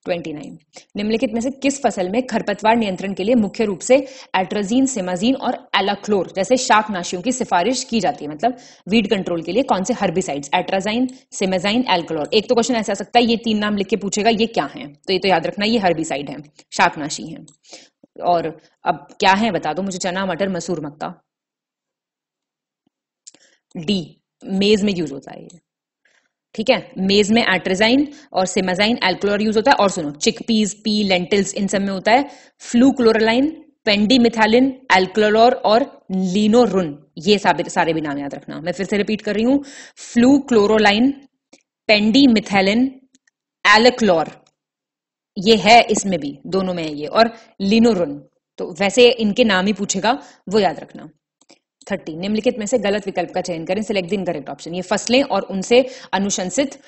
29. निम्नलिखित में से किस फसल में खरपतवार नियंत्रण के लिए मुख्य रूप से एट्रोजीन सिमाजीन और एलाक्लोर जैसे शाकनाशियों की सिफारिश की जाती है मतलब वीड कंट्रोल के लिए कौन से हर्बिसाइड्स एट्राजाइन सिमेजाइन एलक्लोर एक तो क्वेश्चन ऐसा आ सकता है ये तीन नाम लिख के पूछेगा ये क्या है तो ये तो याद रखना ये हर्बिसाइड है शाकनाशी है और अब क्या है बता दो मुझे चना मटर मसूर मक्का डी मेज में यूज होता है ये ठीक है मेज में एट्रेजाइन और सिमाजाइन एल्कोलोर यूज होता है और सुनो चिकपीज पी लेंटिल्स इन सब में होता है फ्लू क्लोरलाइन पेंडीमिथालिन एल्कोलोर और लीनोरुन ये सारे भी नाम याद रखना मैं फिर से रिपीट कर रही हूं फ्लू क्लोरोलाइन पेंडीमिथैलिन एलक्लोर ये है इसमें भी दोनों में है ये और लिनोरुन तो वैसे इनके नाम ही पूछेगा वो याद रखना थर्टी निम्नलिखित में से गलत विकल्प का चयन करें सिलेक्ट दिन करेक्ट ऑप्शन ये फसलें और उनसे अनुशंसित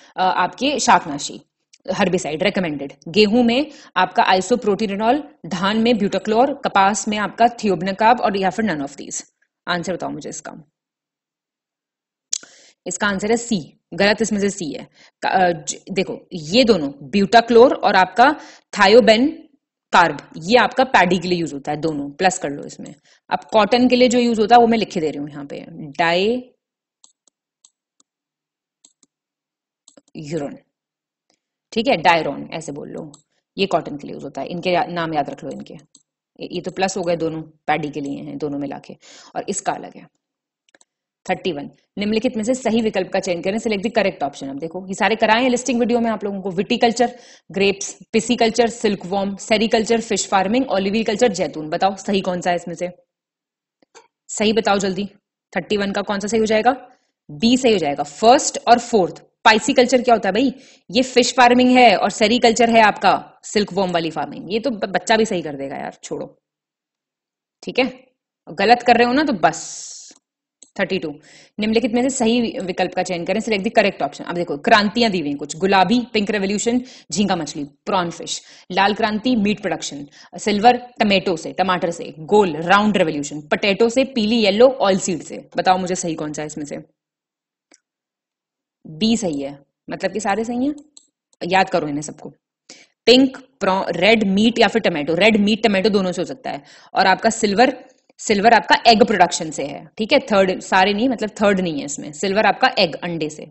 आपके शाकनाशी हर्बिसाइड रेकमेंडेड गेहूं में आपका आइसोप्रोटीनॉल धान में ब्यूटोक्लोर कपास में आपका थियोबनकाब और या फिर नन ऑफ दीज आंसर बताओ मुझे इसका इसका आंसर है सी गलत इसमें से सी है देखो ये दोनों ब्यूटाक्लोर और आपका थायोबेन कार्ब ये आपका पैडी के लिए यूज होता है दोनों प्लस कर लो इसमें अब कॉटन के लिए जो यूज होता है वो मैं लिखे दे रही हूं यहाँ पे डाई यूरोन ठीक है डायरोन ऐसे बोल लो ये कॉटन के लिए यूज होता है इनके नाम याद रख लो इनके ये तो प्लस हो गए दोनों पैडी के लिए हैं दोनों मिला के और इसका अलग है थर्टी वन निम्नलिखित में से सही विकल्प का चयन करें सिलेक्ट द करेक्ट ऑप्शन अब देखो ये सारे कराए लिस्टिंग वीडियो में आप लोगों को viticulture grapes pisciculture silk worm sericulture fish farming oliviculture जैतून बताओ सही कौन सा है इसमें से सही बताओ जल्दी थर्टी वन का कौन सा सही हो जाएगा बी सही हो जाएगा फर्स्ट और फोर्थ पाइसी कल्चर क्या होता है भाई ये फिश फार्मिंग है और सेरी कल्चर है आपका सिल्क वॉर्म वाली फार्मिंग ये तो बच्चा भी सही कर देगा यार छोड़ो ठीक है गलत कर रहे हो ना तो बस थर्टी टू निम्नलिखित में से सही विकल्प का चयन करें सिलेक्ट द करेक्ट ऑप्शन अब देखो क्रांतियां दी हुई कुछ गुलाबी पिंक रेवल्यूशन झींगा मछली प्रॉन फिश लाल क्रांति मीट प्रोडक्शन सिल्वर टमेटो से टमाटर से गोल राउंड रेवल्यूशन पटेटो से पीली येलो ऑयल सीड से बताओ मुझे सही कौन सा है इसमें से बी सही है मतलब कि सारे सही है याद करो इन्हें सबको पिंक रेड मीट या फिर टमाटो रेड मीट टमाटो दोनों से हो सकता है और आपका सिल्वर सिल्वर आपका एग प्रोडक्शन से है ठीक है थर्ड सारे नहीं मतलब थर्ड नहीं है इसमें सिल्वर आपका एग अंडे से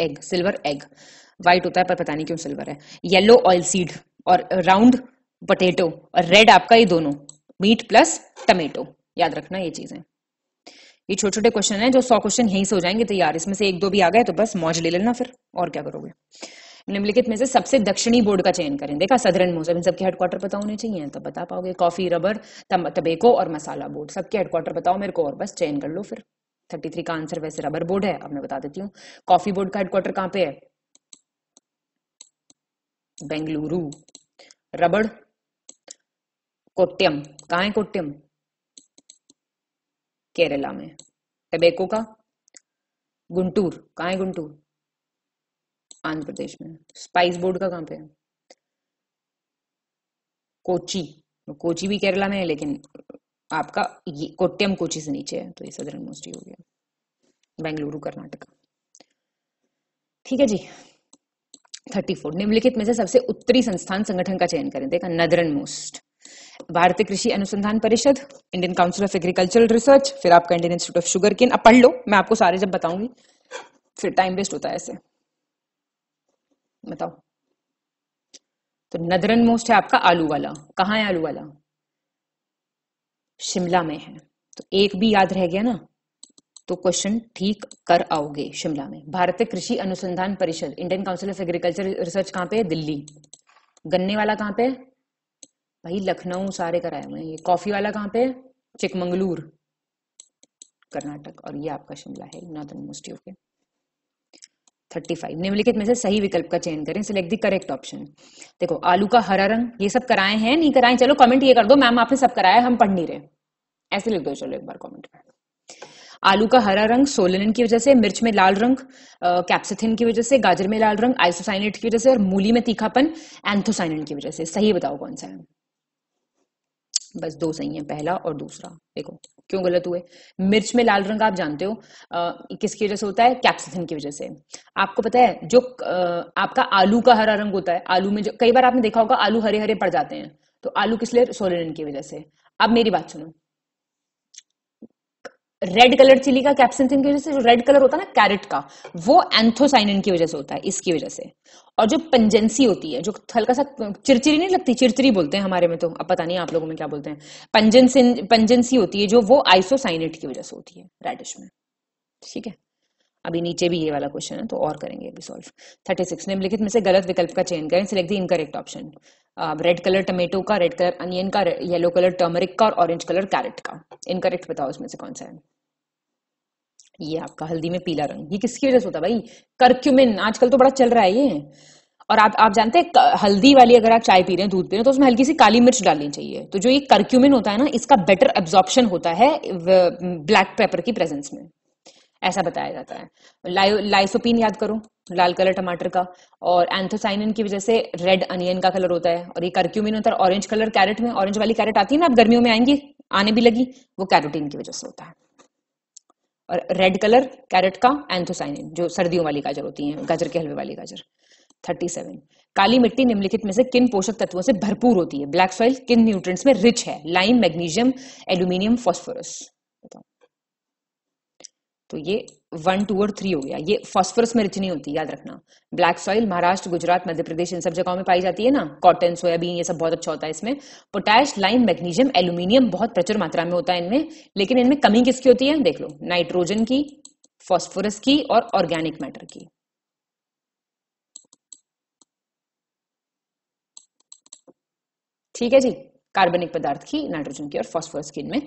एग सिल्वर एग व्हाइट होता है पर पता नहीं क्यों सिल्वर है येलो ऑयल सीड और राउंड पोटेटो और रेड आपका ये दोनों मीट प्लस टमेटो याद रखना ये चीजें ये छोटे छोटे क्वेश्चन है जो सौ क्वेश्चन यहीं से हो जाएंगे तो यार इसमें से एक दो भी आ गए तो बस मौज ले लेना फिर और क्या करोगे निम्नलिखित में से सबसे दक्षिणी बोर्ड का चयन करें देखा सदरन मोसम इन सबके हेडक्वार्टर पता होने चाहिए तो बता पाओगे कॉफी रबर तबेको और मसाला बोर्ड सबके हेडक्वार्टर बताओ मेरे को और बस चयन कर लो फिर थर्टी थ्री का आंसर वैसे रबर बोर्ड है अब मैं बता देती हूँ कॉफी बोर्ड का हेडक्वार्टर कहाँ पे है बेंगलुरु रबड़ कोट्यम कहा है कोट्यम केरला में टबेको का गुंटूर कहा है गुंटूर आंध्र प्रदेश में स्पाइस बोर्ड का कहां पे है कोची कोची भी केरला में है लेकिन आपका ये कोट्यम कोची से नीचे है तो ये सदरन मोस्टली हो गया बेंगलुरु कर्नाटक ठीक है जी थर्टी फोर निम्नलिखित में से सबसे उत्तरी संस्थान संगठन का चयन करें देखा नदरन मोस्ट भारतीय कृषि अनुसंधान परिषद Indian council of agricultural research फिर आपका Indian institute of sugarcane अब पढ़ लो मैं आपको सारे जब बताऊंगी फिर टाइम वेस्ट होता है ऐसे बताओ तो नदरन मोस्ट है आपका आलू वाला कहाँ है आलू वाला शिमला में है तो एक भी याद रह गया ना तो क्वेश्चन ठीक कर आओगे शिमला में भारतीय कृषि अनुसंधान परिषद Indian council of agriculture research कहाँ पे है दिल्ली गन्ने वाला कहाँ पे भाई लखनऊ सारे कराए हुए ये कॉफी वाला कहाँ पे है चिकमंगलूर कर्नाटक और ये आपका शिमला है northernmost okay thirty five निम्नलिखित में से सही विकल्प का चयन करें सिलेक्ट दी करेक्ट ऑप्शन देखो आलू का हरा रंग ये सब कराए हैं नहीं कराए चलो कमेंट ये कर दो मैम आपने सब कराया हम पढ़ नहीं रहे ऐसे लिख दो चलो एक बार कॉमेंट आलू का हरा रंग सोलन की वजह से मिर्च में लाल रंग कैप्सिथिन की वजह से गाजर में लाल रंग आइसोसाइनेट की वजह से और मूली में तीखापन एंथोसाइनेट की वजह से सही बताओ कौन सा है बस दो सही है पहला और दूसरा देखो क्यों गलत हुए मिर्च में लाल रंग आप जानते हो किसकी वजह से होता है कैप्सिथन की वजह से आपको पता है जो आ, आपका आलू का हरा रंग होता है आलू में जो कई बार आपने देखा होगा आलू हरे हरे पड़ जाते हैं तो आलू किस लिए सोलेन की वजह से अब मेरी बात सुनो रेड कलर चिली का कैप्सिन की वजह से जो रेड कलर होता है ना कैरेट का वो एंथोसाइनिन की वजह से होता है इसकी वजह से और जो पंजेंसी होती है जो हल्का सा चिरचिरी नहीं लगती चिरचिरी बोलते हैं हमारे में तो अब पता नहीं आप लोगों में क्या बोलते हैं पंजेंसिन पंजेंसी होती है जो वो आइसोसाइनेट की वजह से होती है रेडिश में ठीक है अभी नीचे भी ये वाला क्वेश्चन है तो और करेंगे अभी सॉल्व थर्टी सिक्स निम्नलिखित में से गलत विकल्प का चयन करें select the incorrect option red colour tomato का रेड कलर अनियन का येलो कलर टर्मरिक का और ऑरेंज कलर कैरेट का इनकरेक्ट बताओ उसमें से कौन सा है ये आपका हल्दी में पीला रंग ये किसकी वजह से होता है भाई करक्यूमिन आजकल तो बड़ा चल रहा है ये और आप आप जानते हैं हल्दी वाली अगर आप चाय पी रहे हैं दूध पी रहे हैं तो उसमें हल्की सी काली मिर्च डालनी चाहिए तो जो ये करक्यूमिन होता है ना इसका बेटर एब्जॉर्प्शन होता है ब्लैक पेपर की प्रेजेंस में ऐसा बताया जाता है लाइसोपिन याद करो लाल कलर टमाटर का और एंथोसाइनिन की वजह से रेड अनियन का कलर होता है और ये कर्क्यूमिन होता है ऑरेंज कलर कैरेट में ऑरेंज वाली कैरेट आती है ना आप गर्मियों में आएंगी आने भी लगी वो कैरोटीन की वजह से होता है और रेड कलर कैरेट का एंथोसाइनिन जो सर्दियों वाली गाजर होती है गाजर के हलवे वाली गाजर थर्टी सेवन काली मिट्टी निम्नलिखित में से किन पोषक तत्वों से भरपूर होती है ब्लैक सॉइल किन न्यूट्रिएंट्स में रिच है लाइम मैग्नीशियम एल्यूमिनियम फॉस्फोरस तो ये वन टू और थ्री हो गया ये फॉस्फोरस में रिच नहीं होती याद रखना ब्लैक सॉइल महाराष्ट्र गुजरात मध्य प्रदेश इन सब जगहों में पाई जाती है ना कॉटन सोयाबीन ये सब बहुत अच्छा होता है इसमें पोटैश लाइम मैग्नीशियम एल्यूमिनियम बहुत प्रचुर मात्रा में होता है इनमें लेकिन इनमें कमी किसकी होती है देख लो नाइट्रोजन की फॉस्फोरस की और ऑर्गेनिक मैटर की ठीक है जी कार्बनिक पदार्थ की नाइट्रोजन की और फॉस्फोरस की इनमें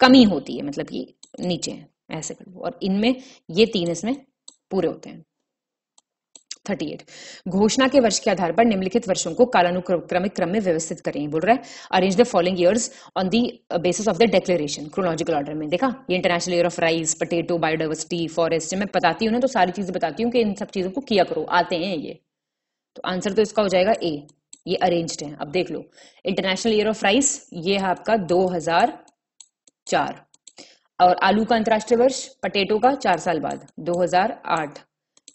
कमी होती है मतलब कि नीचे है ऐसे कर लो और इनमें ये तीन इसमें पूरे होते हैं 38 घोषणा के वर्ष के आधार पर निम्नलिखित वर्षों को कालानुक्रमिक क्रम में व्यवस्थित करें बोल रहा है arrange the following years on the basis of the declaration chronological order में देखा ये international year of rice potato biodiversity forest मैं बताती हूँ ना तो सारी चीजें बताती हूँ कि इन सब चीजों को किया करो आते हैं ये तो आंसर तो इसका हो जाएगा ए ये अरेंज्ड है अब देख लो इंटरनेशनल ईयर ऑफ राइस ये है आपका दो और आलू का अंतर्राष्ट्रीय वर्ष पटेटो का चार साल बाद 2008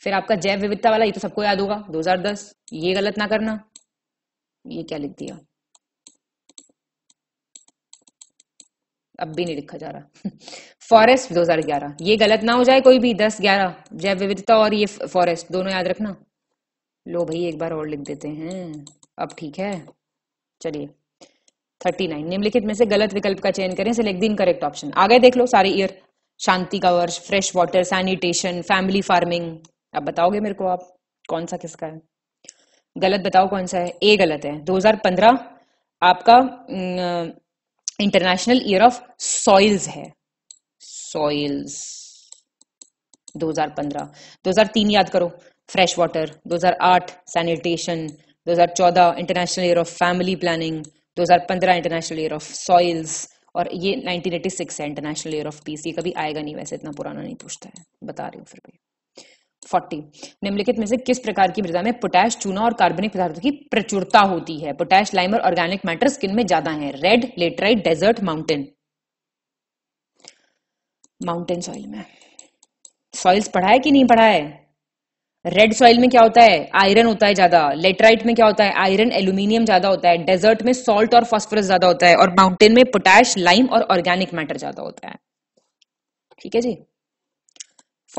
फिर आपका जैव विविधता वाला ये तो सबको याद होगा 2010 ये गलत ना करना ये क्या लिख दिया अब भी नहीं लिखा जा रहा फॉरेस्ट 2011 ये गलत ना हो जाए कोई भी 10 11 जैव विविधता और ये फॉरेस्ट दोनों याद रखना लो भाई एक बार और लिख देते हैं अब ठीक है चलिए थर्टी नाइन निम्नलिखित में से गलत विकल्प का चयन करें सिलेक्ट दिन करेक्ट ऑप्शन आ गए देख लो सारे ईयर शांति का वर्ष fresh water sanitation family farming अब बताओगे मेरे को आप कौन सा किसका है गलत बताओ कौन सा है ए गलत है 2015 आपका इंटरनेशनल ईयर ऑफ सॉइल्स है सॉइल्स 2015 2003 याद करो fresh water 2008 sanitation 2014 international year of family planning 2015 international year of soils और ये 1986 है इंटरनेशनल ईयर ऑफ पीस ये कभी आएगा नहीं वैसे इतना पुराना नहीं पूछता है बता रही हूँ फिर भी 40 निम्नलिखित में से किस प्रकार की मृदा में पोटैश चूना और कार्बनिक पदार्थों की प्रचुरता होती है पोटैश लाइम और ऑर्गेनिक मैटर स्किन में ज्यादा है red laterite desert mountain mountain soil में सॉइल्स पढ़ा है कि नहीं पढ़ा है रेड सॉइल में क्या होता है आयरन होता है ज्यादा लेटराइट में क्या होता है आयरन एल्यूमिनियम ज्यादा होता है डेजर्ट में सॉल्ट और फॉस्फोरस ज्यादा होता है और माउंटेन में पोटैश लाइम और ऑर्गेनिक मैटर ज्यादा होता है ठीक है जी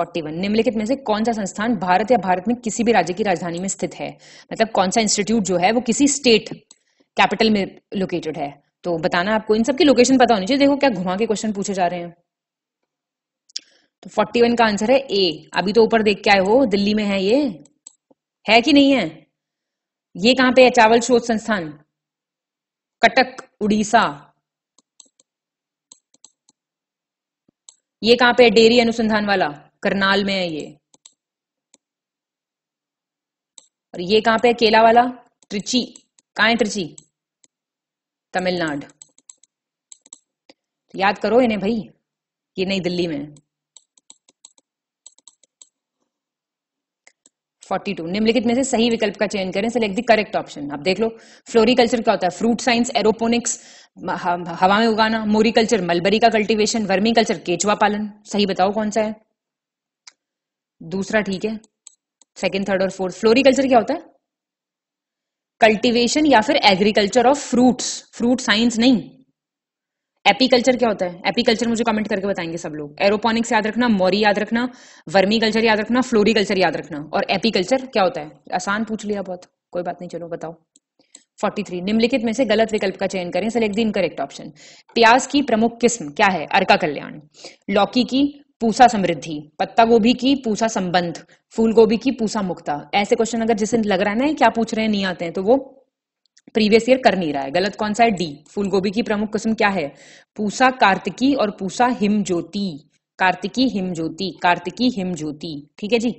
41 निम्नलिखित में से कौन सा संस्थान भारत या भारत में किसी भी राज्य की राजधानी में स्थित है मतलब कौन सा इंस्टीट्यूट जो है वो किसी स्टेट कैपिटल में लोकेटेड है तो बताना आपको इन सबकी लोकेशन पता होनी चाहिए देखो क्या घुमा के क्वेश्चन पूछे जा रहे हैं तो फोर्टी वन का आंसर है ए अभी तो ऊपर देख के आए हो दिल्ली में है ये है कि नहीं है ये कहां पे है चावल शोध संस्थान कटक उड़ीसा ये कहां पे है डेयरी अनुसंधान वाला करनाल में है ये और ये कहां पे है केला वाला त्रिची कहा है त्रिची तमिलनाडु तो याद करो इन्हें भाई ये नहीं दिल्ली में टू निम्नलिखित में से सही विकल्प का चयन करें सिलेक्ट द करेक्ट ऑप्शन आप देख लो फ्लोरिकल्चर क्या होता है फ्रूट साइंस एरोपोनिक्स हवा में उगाना मोरिकल्चर मलबरी का कल्टीवेशन वर्मी कल्चर केचवा पालन सही बताओ कौन सा है दूसरा ठीक है सेकेंड थर्ड और फोर्थ फ्लोरिकल्चर क्या होता है कल्टीवेशन या फिर agriculture of fruits fruit science नहीं एपीकल्चर क्या होता है एपीकल्चर मुझे कमेंट करके बताएंगे सब लोग एरोपोनिक्स याद रखना मोरी याद रखना वर्मी कल्चर याद रखना फ्लोरी कल्चर याद रखना और एपीकल्चर क्या होता है आसान पूछ लिया बहुत कोई बात नहीं चलो बताओ 43 निम्नलिखित में से गलत विकल्प का चयन करें सेलेक्ट द इनकरेक्ट ऑप्शन प्याज की प्रमुख किस्म क्या है अर्का कल्याण लौकी की पूसा समृद्धि पत्ता गोभी की पूसा संबंध फूल गोभी की पूसा मुक्ता ऐसे क्वेश्चन अगर जिसे लग रहा है ना क्या पूछ रहे हैं नहीं आते हैं तो वो प्रीवियस ईयर कर नहीं रहा है गलत कौन सा है डी फूलगोभी की प्रमुख किस्म क्या है पूसा कार्तिकी और पूसा हिमज्योति कार्तिकी हिमज्योति कार्तिकी हिमज्योति ठीक है जी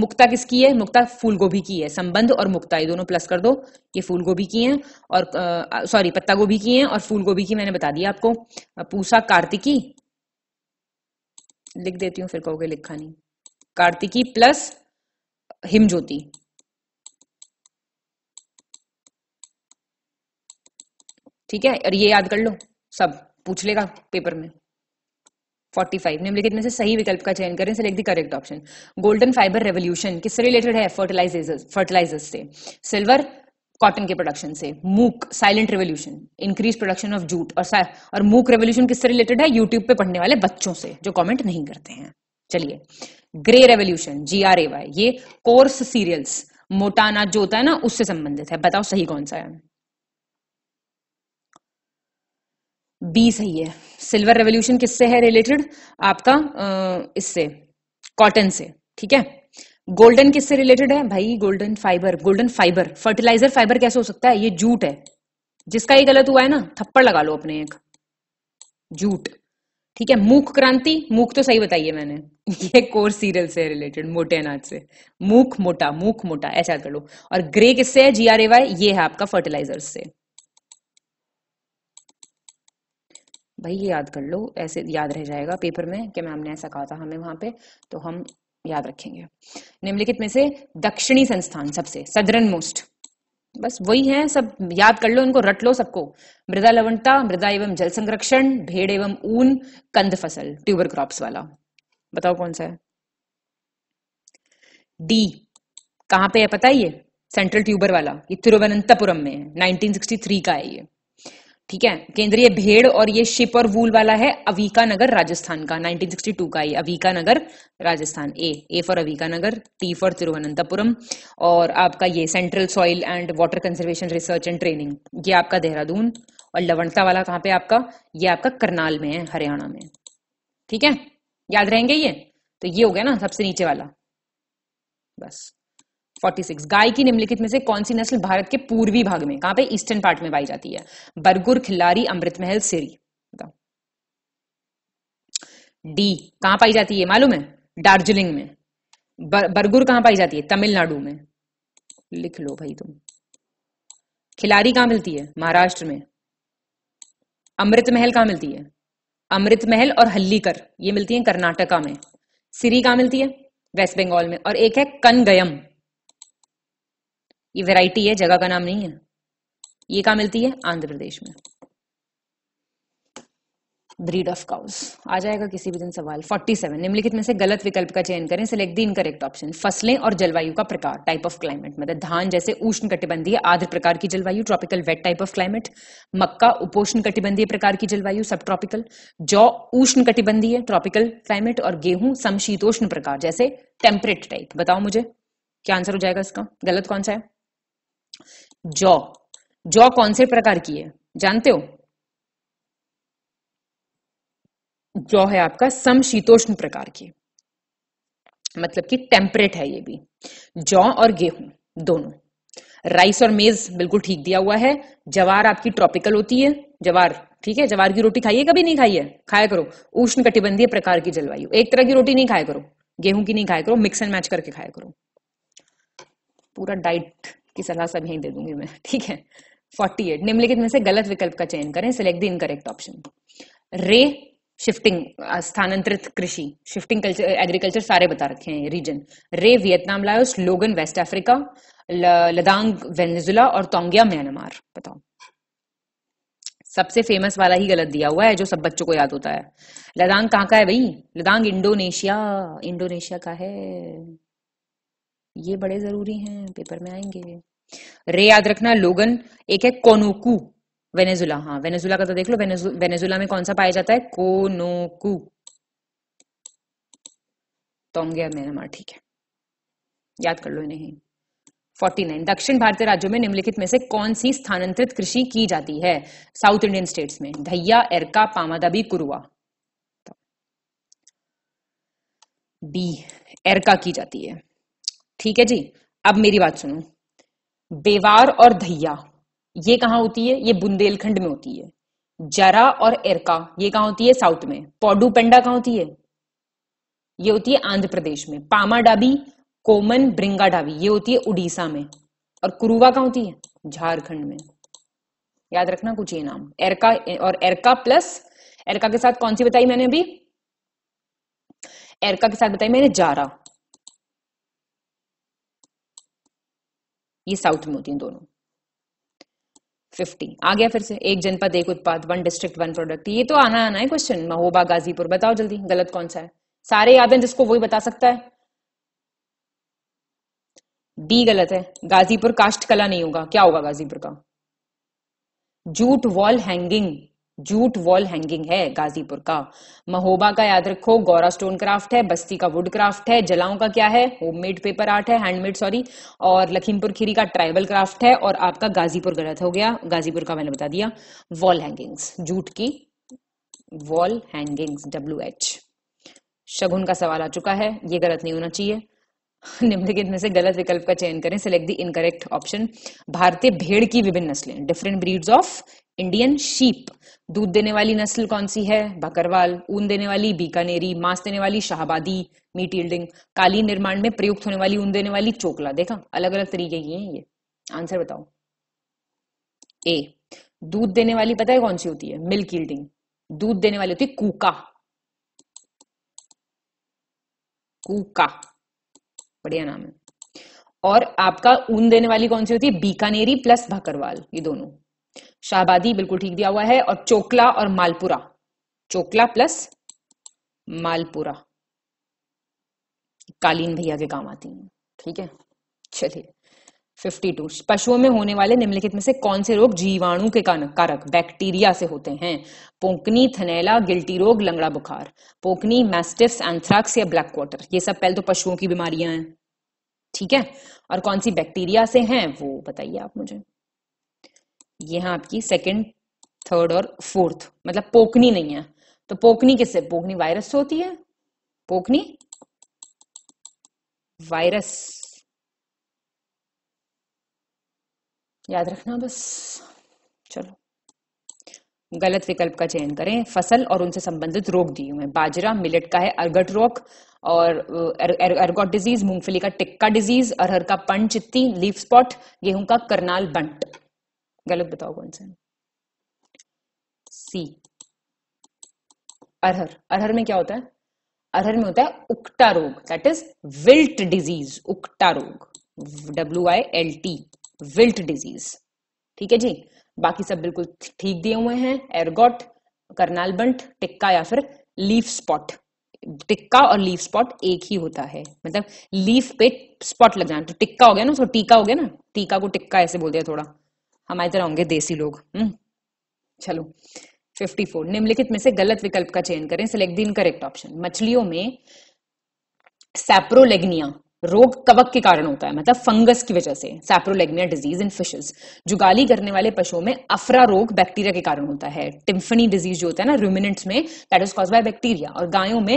मुक्ता किसकी है मुक्ता फूलगोभी की है संबंध और मुक्ता ये दोनों प्लस कर दो ये फूलगोभी की हैं और सॉरी पत्ता गोभी की हैं और फूलगोभी की मैंने बता दिया आपको पूसा कार्तिकी लिख देती हूँ फिर कहोगे लिखा नहीं कार्तिकी प्लस हिमज्योति ठीक है और ये याद कर लो सब पूछ लेगा पेपर में 45 निम्नलिखित में से सही विकल्प का चयन करें select the correct option golden fibre revolution किससे रिलेटेड है फर्टिलाइजर्स फर्टिलाइजर्स से सिल्वर कॉटन के प्रोडक्शन से मूक silent revolution increase production of jute और और मूक रेवोल्यूशन किससे रिलेटेड है यूट्यूब पे पढ़ने वाले बच्चों से जो कमेंट नहीं करते हैं चलिए grey revolution G R A Y ये कोर्स सीरियल्स मोटाना जो होता है ना उससे संबंधित है बताओ सही कौन सा है बी सही है सिल्वर रेवोल्यूशन किससे है रिलेटेड आपका इससे कॉटन से ठीक है गोल्डन किससे रिलेटेड है भाई golden fibre golden fibre fertiliser fibre कैसे हो सकता है ये जूट है जिसका ये गलत हुआ है ना थप्पड़ लगा लो अपने एक जूट ठीक है मूक क्रांति मूक तो सही बताइए मैंने ये कोर सीरियल से रिलेटेड मोटे अनाज से मूक मोटा मूक मोटा ऐसा कर लो और ग्रे किससे है जी आर ए वाई ये है आपका फर्टिलाइजर से भाई ये याद कर लो ऐसे याद रह जाएगा पेपर में कि मैम ने ऐसा कहा था हमें वहां पे तो हम याद रखेंगे निम्नलिखित में से दक्षिणी संस्थान सबसे सदरन मोस्ट बस वही है सब याद कर लो इनको रट लो सबको मृदा लवणता मृदा एवं जल संरक्षण भेड़ एवं ऊन कंद फसल ट्यूबर क्रॉप्स वाला बताओ कौन सा है डी कहां पे है पता है ये सेंट्रल ट्यूबर वाला ये तिरुवनंतपुरम में है 1963 का है ये ठीक है केंद्रीय भेड़ और ये शिप और वूल वाला है अवीका नगर राजस्थान का 1962 का ये Avika Nagar Rajasthan A A for Avika Nagar T for Thiruvananthapuram और आपका ये central soil and water conservation research and training ये आपका देहरादून और लवणता वाला कहाँ पे आपका ये आपका करनाल में है हरियाणा में ठीक है याद रहेंगे ये तो ये हो गया ना सबसे नीचे वाला बस 46 गाय की निम्नलिखित में से कौन सी नस्ल भारत के पूर्वी भाग में कहां पे ईस्टर्न पार्ट में पाई जाती है बरगुर खिल्लारी अमृत महल सिरी डी कहां पाई जाती है मालूम है दार्जिलिंग में बरगुर कहां पाई जाती है तमिलनाडु में लिख लो भाई तुम खिलारी कहां मिलती है महाराष्ट्र में अमृत महल कहां मिलती है अमृत महल और हल्लीकर ये मिलती है कर्नाटका में सिरी कहां मिलती है वेस्ट बंगाल में और एक है कनगयम ये वेराइटी है जगह का नाम नहीं है ये कहा मिलती है आंध्र प्रदेश में ब्रीड ऑफ काउस आ जाएगा किसी भी दिन सवाल 47 निम्नलिखित में से गलत विकल्प का चयन करें सिलेक्ट दी इनकरेक्ट ऑप्शन फसलें और जलवायु का प्रकार टाइप ऑफ क्लाइमेट मतलब धान जैसे उष्ण कटिबंधीय आर्द्र प्रकार की जलवायु tropical wet type of climate मक्का उपोष्ण कटिबंधीय प्रकार की जलवायु सब ट्रॉपिकल जौ उष्ण कटिबंधीय ट्रॉपिकल क्लाइमेट और गेहूं समशीतोष्ण प्रकार जैसे टेम्परेट टाइप बताओ मुझे क्या आंसर हो जाएगा इसका गलत कौन सा है जौ जौ कौन से प्रकार की है जानते हो जौ है आपका समशीतोष्ण प्रकार की मतलब कि टेम्परेट है ये भी जौ और गेहूं दोनों राइस और मेज बिल्कुल ठीक दिया हुआ है जवार आपकी ट्रॉपिकल होती है जवार ठीक है जवार की रोटी खाइए कभी नहीं खाइए खाया करो उष्ण कटिबंधीय प्रकार की जलवायु एक तरह की रोटी नहीं खाया करो गेहूं की नहीं खाया करो मिक्स एंड मैच करके खाया करो पूरा डाइट की सलाह सब यही दे दूंगी मैं ठीक है 48 निम्नलिखित में से गलत विकल्प का चयन करें select the incorrect option Ray shifting स्थानांतरित कृषि शिफ्टिंग कल्चर एग्रीकल्चर सारे बता रखे हैं रीजन रे वियतनाम लायोस लोगन वेस्ट अफ्रीका लदांग वेनेजुला और तोंगिया म्यांमार बताओ सबसे फेमस वाला ही गलत दिया हुआ है जो सब बच्चों को याद होता है लदांग कहाँ का है भाई लदांग इंडोनेशिया इंडोनेशिया का है ये बड़े जरूरी हैं पेपर में आएंगे रे याद रखना लोगन एक है कोनोकू वेनेजुला हाँ वेनेजुला का तो देख लो वेनेजुला में कौन सा पाया जाता है कोनोकू तोंगिया मार ठीक है याद कर लो नहीं 49 दक्षिण भारतीय राज्यों में निम्नलिखित में से कौन सी स्थानांतरित कृषि की जाती है साउथ इंडियन स्टेट्स में धैया एरका पामादाबी कुरुआ तो बी एरका की जाती है ठीक है जी अब मेरी बात सुनो बेवार और धैया ये कहाँ होती है ये बुंदेलखंड में होती है जरा और एरका ये कहाँ होती है साउथ में पेंडा कहाँ होती है ये होती है आंध्र प्रदेश में पामा डाबी कोमन ब्रिंगा डाबी ये होती है उड़ीसा में और कुरुवा कहाँ होती है झारखंड में याद रखना कुछ ये नाम एरका और एरका प्लस एरका के साथ कौन सी बताई मैंने अभी एरका के साथ बताई मैंने जारा ये साउथ में होती हैं दोनों फिफ्टी आ गया फिर से एक जनपद एक उत्पाद वन डिस्ट्रिक्ट वन प्रोडक्ट ये तो आना आना है क्वेश्चन महोबा गाजीपुर बताओ जल्दी गलत कौन सा है सारे याद हैं जिसको वही बता सकता है डी गलत है गाजीपुर काष्ट कला नहीं होगा क्या होगा गाजीपुर का jute wall hanging jute wall hanging है गाजीपुर का महोबा का याद रखो गौरा स्टोन क्राफ्ट है बस्ती का वुड क्राफ्ट है जलाओं का क्या है होममेड पेपर आर्ट है हैंडमेड सॉरी और लखीमपुर खीरी का ट्राइबल क्राफ्ट है और आपका गाजीपुर गलत हो गया गाजीपुर का मैंने बता दिया वॉल हैंगिंग्स जूट की वॉल हैंगिंग्स डब्ल्यू एच शगुन का सवाल आ चुका है ये गलत नहीं होना चाहिए निम्नलिखित में से गलत विकल्प का चयन करें सिलेक्ट द इनकरेक्ट ऑप्शन भारतीय भेड़ की विभिन्न नस्लें different breeds of Indian sheep दूध देने वाली नस्ल कौन सी है बकरवाल ऊन देने वाली बीकानेरी मांस देने वाली शाहबादी मीट यील्डिंग काली निर्माण में प्रयुक्त होने वाली ऊन देने वाली चोकला देखा अलग अलग तरीके की है ये आंसर बताओ ए दूध देने वाली पता है कौन सी होती है मिल्क यील्डिंग दूध देने वाली होती है कूका कूका बढ़िया नाम है और आपका ऊन देने वाली कौन सी होती है बीकानेरी प्लस भकरवाल ये दोनों शाहबादी बिल्कुल ठीक दिया हुआ है और चोकला और मालपुरा चोकला प्लस मालपुरा कालीन भैया के काम आती हैं ठीक है चलिए 52 पशुओं में होने वाले निम्नलिखित में से कौन से रोग जीवाणु के कारक बैक्टीरिया से होते हैं पोंकनी थनेला गिल्टी रोग लंगड़ा बुखार पोकनी मैस्टिफ्स एंथ्राक्स या ब्लैक क्वार्टर ये सब पहले तो पशुओं की बीमारियां हैं ठीक है और कौन सी बैक्टीरिया से हैं वो बताइए आप मुझे है आपकी सेकेंड थर्ड और फोर्थ मतलब पोकनी नहीं है तो पोकनी किससे पोकनी वायरस से होती है पोकनी वायरस याद रखना बस चलो गलत विकल्प का चयन करें फसल और उनसे संबंधित रोग दिए हुए बाजरा मिलेट का है अर्गट रोग और अर्गट डिजीज मूंगफली का टिक्का डिजीज अरहर का पंचित्ती चित्ती लीफ स्पॉट गेहूं का करनाल बंट गलत बताओ कौन सा सी अरहर अरहर में क्या होता है अरहर में होता है उक्टा रोग दैट इज विल्ट डिजीज उक्टा रोग W I L T wilt disease ठीक है जी बाकी सब बिल्कुल ठीक दिए हुए हैं एरगोट करनाल बंट टिक्का या फिर लीफ स्पॉट टिक्का और लीफ स्पॉट एक ही होता है मतलब लीफ पे स्पॉट लग जाना तो टिक्का हो गया ना उसको टीका हो गया ना टीका को टिक्का ऐसे बोल दिया थोड़ा हम इधर होंगे देसी लोग हम्म चलो 54 निम्नलिखित में से गलत विकल्प का चयन करें सिलेक्ट द इनकरेक्ट ऑप्शन मछलियों में सैप्रोलेग्निया रोग कवक के कारण होता है मतलब फंगस की वजह से सैप्रोलेग्निया डिजीज इन फिशेस जुगाली करने वाले पशुओं में अफरा रोग बैक्टीरिया के कारण होता है टिम्फनी डिजीज जो होता है ना रूमिनेंट्स में that is cause by bacteria और गायों में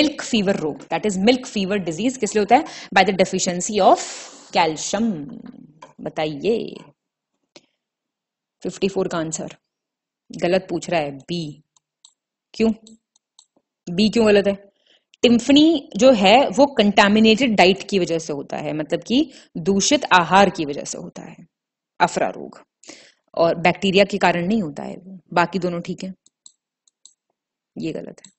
मिल्क फीवर रोग that is milk fever disease किस लिए होता है by the deficiency of calcium बताइए फिफ्टी फोर का आंसर गलत पूछ रहा है बी क्यों बी क्यों गलत है टिम्फनी जो है वो कंटामिनेटेड डाइट की वजह से होता है मतलब कि दूषित आहार की वजह से होता है अफरा रोग और बैक्टीरिया के कारण नहीं होता है बाकी दोनों ठीक है ये गलत है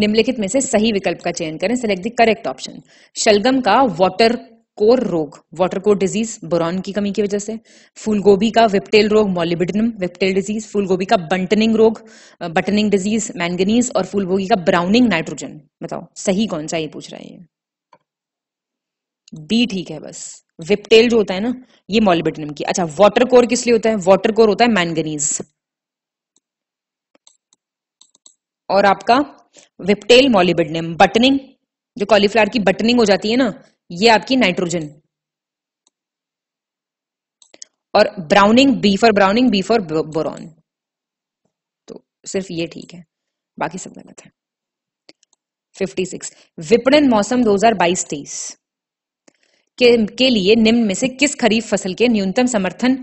निम्नलिखित में से सही विकल्प का चयन करें सिलेक्ट द करेक्ट ऑप्शन शलगम का वाटर कोर रोग वाटर कोर डिजीज बोरॉन की कमी की वजह से फूलगोभी का विपटेल रोग मोलिबिडनम विप्टेल डिजीज फूलगोभी का बंटनिंग रोग बटनिंग डिजीज मैंगनीज और फूलगोभी का ब्राउनिंग नाइट्रोजन बताओ सही कौन सा ये पूछ रहा है ये बी ठीक है बस विप्टेल जो होता है ना ये मोलिबिडनम की अच्छा वाटर कोर किस लिए होता है वाटर कोर होता है मैंगनीज और आपका विप्टेल मोलिबिडनम बटनिंग जो कॉलीफ्लावर की बटनिंग हो जाती है ना ये आपकी नाइट्रोजन और browning B for browning B for boron तो सिर्फ ये ठीक है बाकी सब गलत है 56 विपणन मौसम 2022-23 के, के लिए निम्न में से किस खरीफ फसल के न्यूनतम समर्थन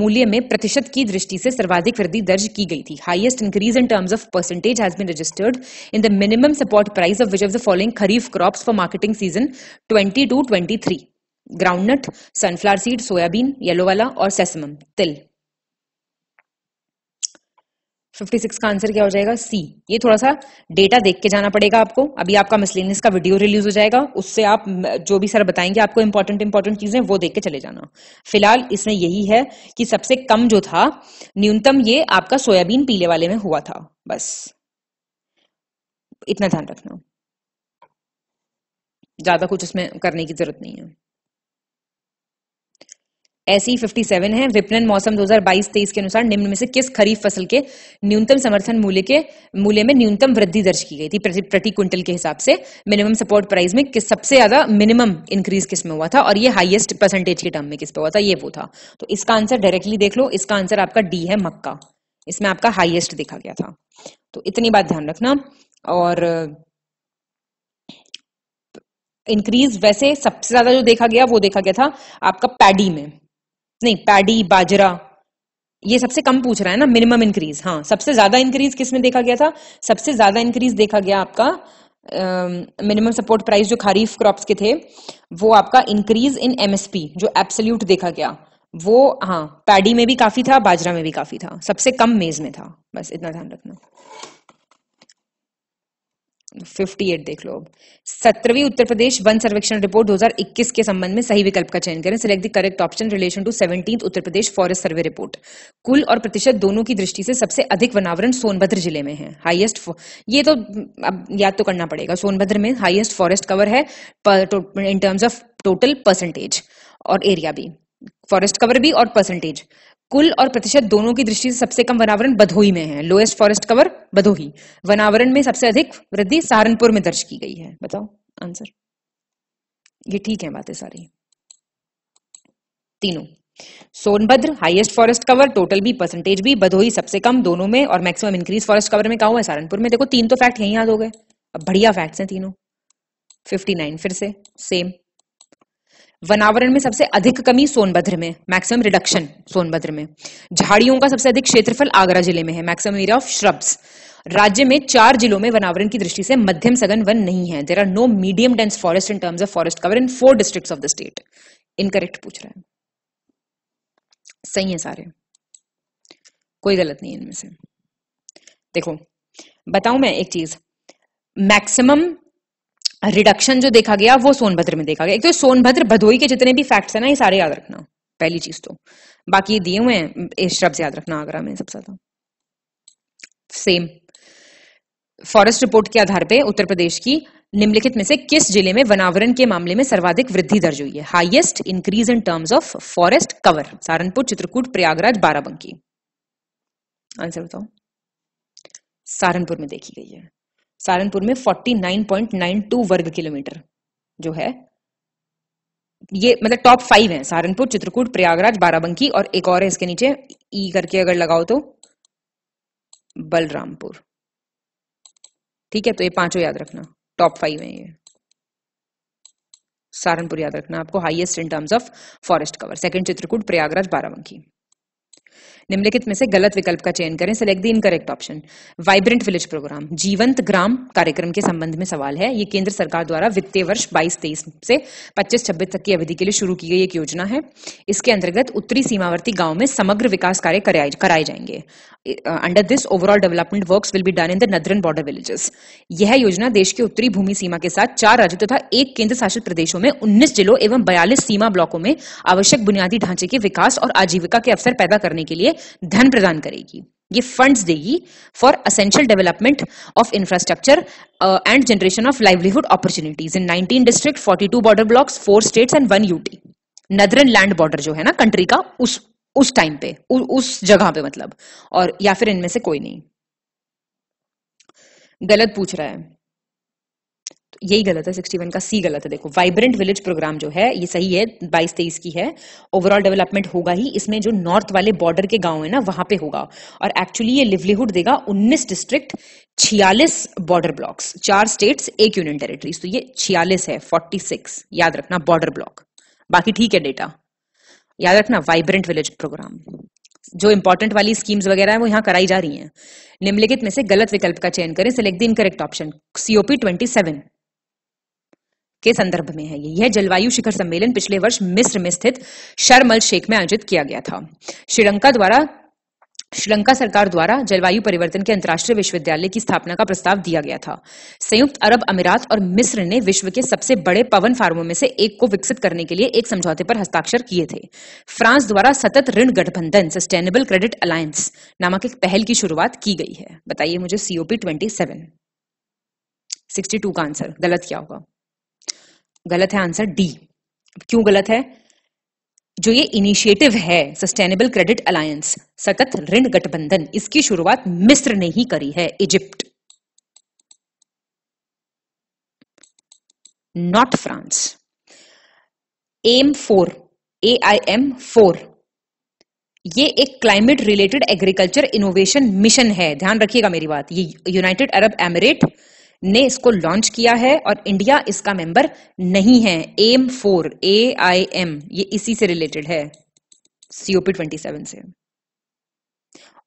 मूल्य में प्रतिशत की दृष्टि से सर्वाधिक वृद्धि दर्ज की गई थी highest increase in terms of percentage has been registered in the minimum support price of which of the following kharif crop for marketing season twenty two groundnut sunflower seed soybean yellow वाला और सेसमम तिल fifty six का answer क्या हो जाएगा सी ये थोड़ा सा डेटा देख के जाना पड़ेगा आपको अभी आपका मिसलेनियस का वीडियो रिलीज हो जाएगा उससे आप जो भी सर बताएंगे आपको इंपॉर्टेंट इंपॉर्टेंट चीजें वो देख के चले जाना फिलहाल इसमें यही है कि सबसे कम जो था न्यूनतम ये आपका सोयाबीन पीले वाले में हुआ था बस इतना ध्यान रखना ज्यादा कुछ इसमें करने की जरूरत नहीं है ऐसी 57 है विपणन मौसम 2022-23 के अनुसार निम्न में से किस खरीफ फसल के न्यूनतम समर्थन मूल्य के मूल्य में न्यूनतम वृद्धि दर्ज की गई थी प्रति, प्रति क्विंटल के हिसाब से मिनिमम सपोर्ट प्राइस में किस सबसे ज्यादा मिनिमम इंक्रीज किस में हुआ था और ये हाईएस्ट परसेंटेज के टर्म में किस पे हुआ था ये वो था तो इसका आंसर डायरेक्टली देख लो इसका आंसर आपका डी है मक्का इसमें आपका हाइएस्ट देखा गया था तो इतनी बात ध्यान रखना और इंक्रीज वैसे सबसे ज्यादा जो देखा गया वो देखा गया था आपका पैडी में नहीं पैडी बाजरा ये सबसे कम पूछ रहा है ना मिनिमम इंक्रीज हाँ सबसे ज्यादा इंक्रीज किसमें देखा गया था सबसे ज्यादा इंक्रीज देखा गया आपका मिनिमम सपोर्ट प्राइस जो खरीफ क्रॉप्स के थे वो आपका इंक्रीज इन एमएसपी जो एब्सोल्यूट देखा गया वो हाँ पैडी में भी काफी था बाजरा में भी काफी था सबसे कम मेज में था बस इतना ध्यान रखना 58 देख लो अब सत्रहवीं उत्तर प्रदेश वन सर्वेक्षण रिपोर्ट 2021 के संबंध में सही विकल्प का चयन करें select the correct option relation to seventeen Uttar Pradesh forest survey report कुल और प्रतिशत दोनों की दृष्टि से सबसे अधिक वनावरण सोनभद्र जिले में है हाईएस्ट ये तो अब याद तो करना पड़ेगा सोनभद्र में हाइएस्ट फॉरेस्ट कवर है in terms of total percentage और एरिया भी फॉरेस्ट कवर भी और परसेंटेज कुल और प्रतिशत दोनों की दृष्टि से सबसे कम वनावरण बधोई में है लोएस्ट फॉरेस्ट कवर बधोही वनावरण में सबसे अधिक वृद्धि सहारनपुर में दर्ज की गई है बताओ आंसर ये ठीक है बातें सारी तीनों Sonbhadra highest forest cover total भी परसेंटेज भी बधोई सबसे कम दोनों में और मैक्सिमम इंक्रीज फॉरेस्ट कवर में क्या हुआ है सहारनपुर में देखो तीन तो फैक्ट यही याद हो गए अब बढ़िया फैक्ट्स हैं तीनों 59 फिर से सेम वनावरण में सबसे अधिक कमी सोनभद्र में मैक्सिमम रिडक्शन सोनभद्र में झाड़ियों का सबसे अधिक क्षेत्रफल आगरा जिले में है मैक्सिमम एरिया ऑफ श्रब्स राज्य में चार जिलों में वनावरण की दृष्टि से मध्यम सघन वन नहीं है there are no medium dense forest in terms of forest cover in four district of the state incorrect पूछ रहा है सही है सारे कोई गलत नहीं है इनमें से देखो बताऊं मैं एक चीज मैक्सिमम रिडक्शन जो देखा गया वो सोनभद्र में देखा गया एक तो सोनभद्र भदोई के जितने भी फैक्ट्स है ना ये सारे याद रखना पहली चीज तो बाकी दिए हुए हैं शब्द याद रखना आगरा में सबसे ज्यादा सेम फॉरेस्ट रिपोर्ट के आधार पे उत्तर प्रदेश की निम्नलिखित में से किस जिले में वनावरण के मामले में सर्वाधिक वृद्धि दर्ज हुई है highest increase in terms of forest cover Saharanpur Chitrakoot Prayagraj Barabanki answer बताओ सहारनपुर में देखी गई है सहारनपुर में 49.92 वर्ग किलोमीटर जो है ये मतलब टॉप फाइव है सहारनपुर चित्रकूट प्रयागराज बाराबंकी और एक और है इसके नीचे ई e करके अगर लगाओ तो बलरामपुर ठीक है तो ये पांचों याद रखना टॉप फाइव है ये सहारनपुर याद रखना आपको highest in terms of forest cover second Chitrakoot Prayagraj Barabanki निम्नलिखित में से गलत विकल्प का चयन करें select the incorrect option vibrant village programme जीवंत ग्राम कार्यक्रम के संबंध में सवाल है ये केंद्र सरकार द्वारा वित्तीय वर्ष बाईस तेईस से पच्चीस छब्बीस तक की अवधि के लिए शुरू की गई एक योजना है इसके अंतर्गत उत्तरी सीमावर्ती गांव में समग्र विकास कार्य कराए जाएंगे under this overall development work will be done in the northern border villages यह योजना देश की उत्तरी भूमि सीमा के साथ चार राज्यों तथा एक केंद्र शासित प्रदेशों में 19 जिलों एवं 42 सीमा ब्लॉकों में आवश्यक बुनियादी ढांचे के विकास और आजीविका के अवसर पैदा करने के लिए धन प्रदान करेगी ये फंड्स देगी for essential development of infrastructure and generation of livelihood opportunities in 19 district 42 border blocks four states and one UT northern land border जो है ना कंट्री का उस उस टाइम पे उ, उस जगह पे मतलब और या फिर इनमें से कोई नहीं गलत पूछ रहा है यही गलत है सिक्सटी वन का सी गलत है देखो वाइब्रेंट विलेज प्रोग्राम जो है ये सही है बाईस तेईस की है ओवरऑल डेवलपमेंट होगा ही इसमें जो नॉर्थ वाले बॉर्डर के गांव है ना वहां पे होगा और एक्चुअली ये लिवलीहुड देगा उन्नीस डिस्ट्रिक्ट छियालीस बॉर्डर ब्लॉक्स चार स्टेट्स एक यूनियन टेरिटरीज तो ये छियालीस है फोर्टी सिक्स याद रखना बॉर्डर ब्लॉक बाकी ठीक है डेटा याद रखना वाइब्रेंट विलेज प्रोग्राम जो इंपॉर्टेंट वाली स्कीम्स वगैरह है वो यहाँ कराई जा रही हैं निम्नलिखित में से गलत विकल्प का चयन करें select the incorrect option COP twenty seven के संदर्भ में है ये यह जलवायु शिखर सम्मेलन पिछले वर्ष मिस्र में स्थित शर्मल शेख में आयोजित किया गया था श्रीलंका द्वारा श्रीलंका सरकार द्वारा जलवायु परिवर्तन के अंतर्राष्ट्रीय विश्वविद्यालय की स्थापना का प्रस्ताव दिया गया था संयुक्त अरब अमीरात और मिस्र ने विश्व के सबसे बड़े पवन फार्मों में से एक को विकसित करने के लिए एक समझौते पर हस्ताक्षर किए थे फ्रांस द्वारा सतत ऋण गठबंधन सस्टेनेबल क्रेडिट अलायंस नामक एक पहल की शुरुआत की गई है बताइए मुझे COP twenty seven sixty two का आंसर गलत क्या होगा गलत है आंसर डी क्यों गलत है जो ये इनिशिएटिव है सस्टेनेबल क्रेडिट अलायंस सतत ऋण गठबंधन इसकी शुरुआत मिस्र ने ही करी है Egypt not France M four A I M four ये एक climate related agriculture innovation mission है ध्यान रखिएगा मेरी बात ये यूनाइटेड अरब एमिरेट ने इसको लॉन्च किया है और इंडिया इसका मेंबर नहीं है M four A I M ये इसी से रिलेटेड है सीओपी ट्वेंटी सेवन से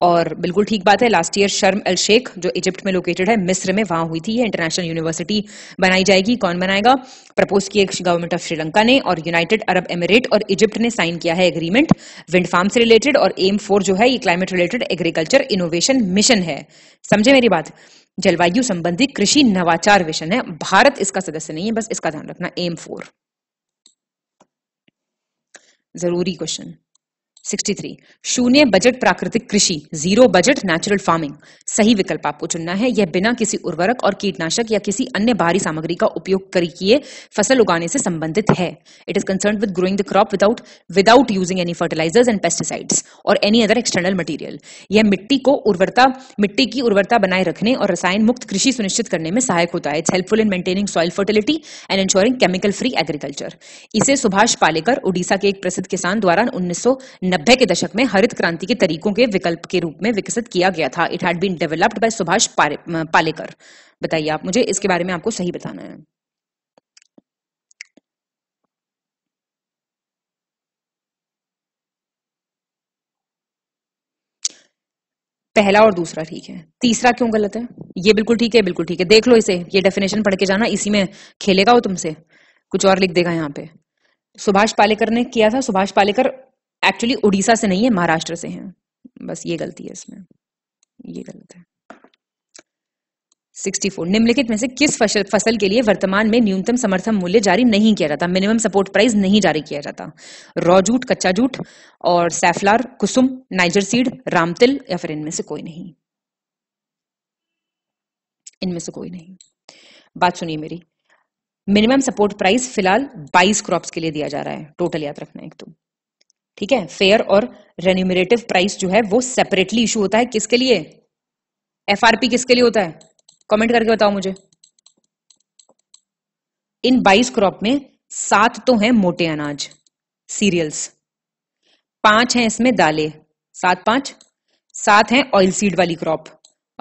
और बिल्कुल ठीक बात है लास्ट ईयर शर्म अल शेख जो इजिप्ट में लोकेटेड है मिस्र में वहां हुई थी ये इंटरनेशनल यूनिवर्सिटी बनाई जाएगी कौन बनाएगा प्रपोज किए गवर्नमेंट ऑफ श्रीलंका ने और यूनाइटेड अरब एमिरेट और इजिप्ट ने साइन किया है एग्रीमेंट विंड फार्म से रिलेटेड और एम फोर जो है ये climate related agriculture innovation mission है समझे मेरी बात जलवायु संबंधी कृषि नवाचार विषय है भारत इसका सदस्य नहीं है बस इसका ध्यान रखना एम फोर जरूरी क्वेश्चन 63 शून्य बजट प्राकृतिक कृषि जीरो बजट नेचुरल फार्मिंग सही विकल्प आपको चुनना है यह बिना किसी उर्वरक और कीटनाशक या किसी अन्य बाहरी सामग्री का उपयोग करके फसल उगाने से संबंधित है it is concern with growing the crop without without using any fertilisers and pesticides और एनी अदर एक्सटर्नल मटीरियल यह मिट्टी को उर्वरता मिट्टी की उर्वरता बनाए रखने और रसायन मुक्त कृषि सुनिश्चित करने में सहायक होता है it's helpful in maintaining soil fertility and ensuring chemical free agriculture इसे सुभाष पालेकर उड़ीसा के एक प्रसिद्ध किसान द्वारा उन्नीस नब्बे के दशक में हरित क्रांति के तरीकों के विकल्प के रूप में विकसित किया गया था it had been developed by Subhash Palekar बताइए आप मुझे इसके बारे में आपको सही बताना है पहला और दूसरा ठीक है तीसरा क्यों गलत है ये बिल्कुल ठीक है बिल्कुल ठीक है देख लो इसे ये डेफिनेशन पढ़ के जाना इसी में खेलेगा वो तुमसे कुछ और लिख देगा यहाँ पे सुभाष पालेकर ने किया था सुभाष पालेकर एक्चुअली उड़ीसा से नहीं है महाराष्ट्र से हैं बस ये गलती है इसमें ये गलत है 64 निम्नलिखित में से किस फसल फसल के लिए वर्तमान में न्यूनतम समर्थन मूल्य जारी नहीं किया जाता मिनिमम सपोर्ट प्राइस नहीं जारी किया जाता रॉ जूट कच्चा जूट और सैफलार कुसुम नाइजर सीड रामतिल या फिर इनमें से कोई नहीं इनमें से कोई नहीं बात सुनिए मेरी मिनिमम सपोर्ट प्राइस फिलहाल 22 क्रॉप्स के लिए दिया जा रहा है टोटल याद रखना एक तो ठीक है फेयर और रेन्यूमरेटिव प्राइस जो है वो सेपरेटली इशू होता है किसके लिए एफआरपी किसके लिए होता है कमेंट करके बताओ मुझे इन बाईस क्रॉप में सात तो हैं मोटे अनाज सीरियल्स पांच हैं इसमें दालें सात पांच सात हैं ऑयल सीड वाली क्रॉप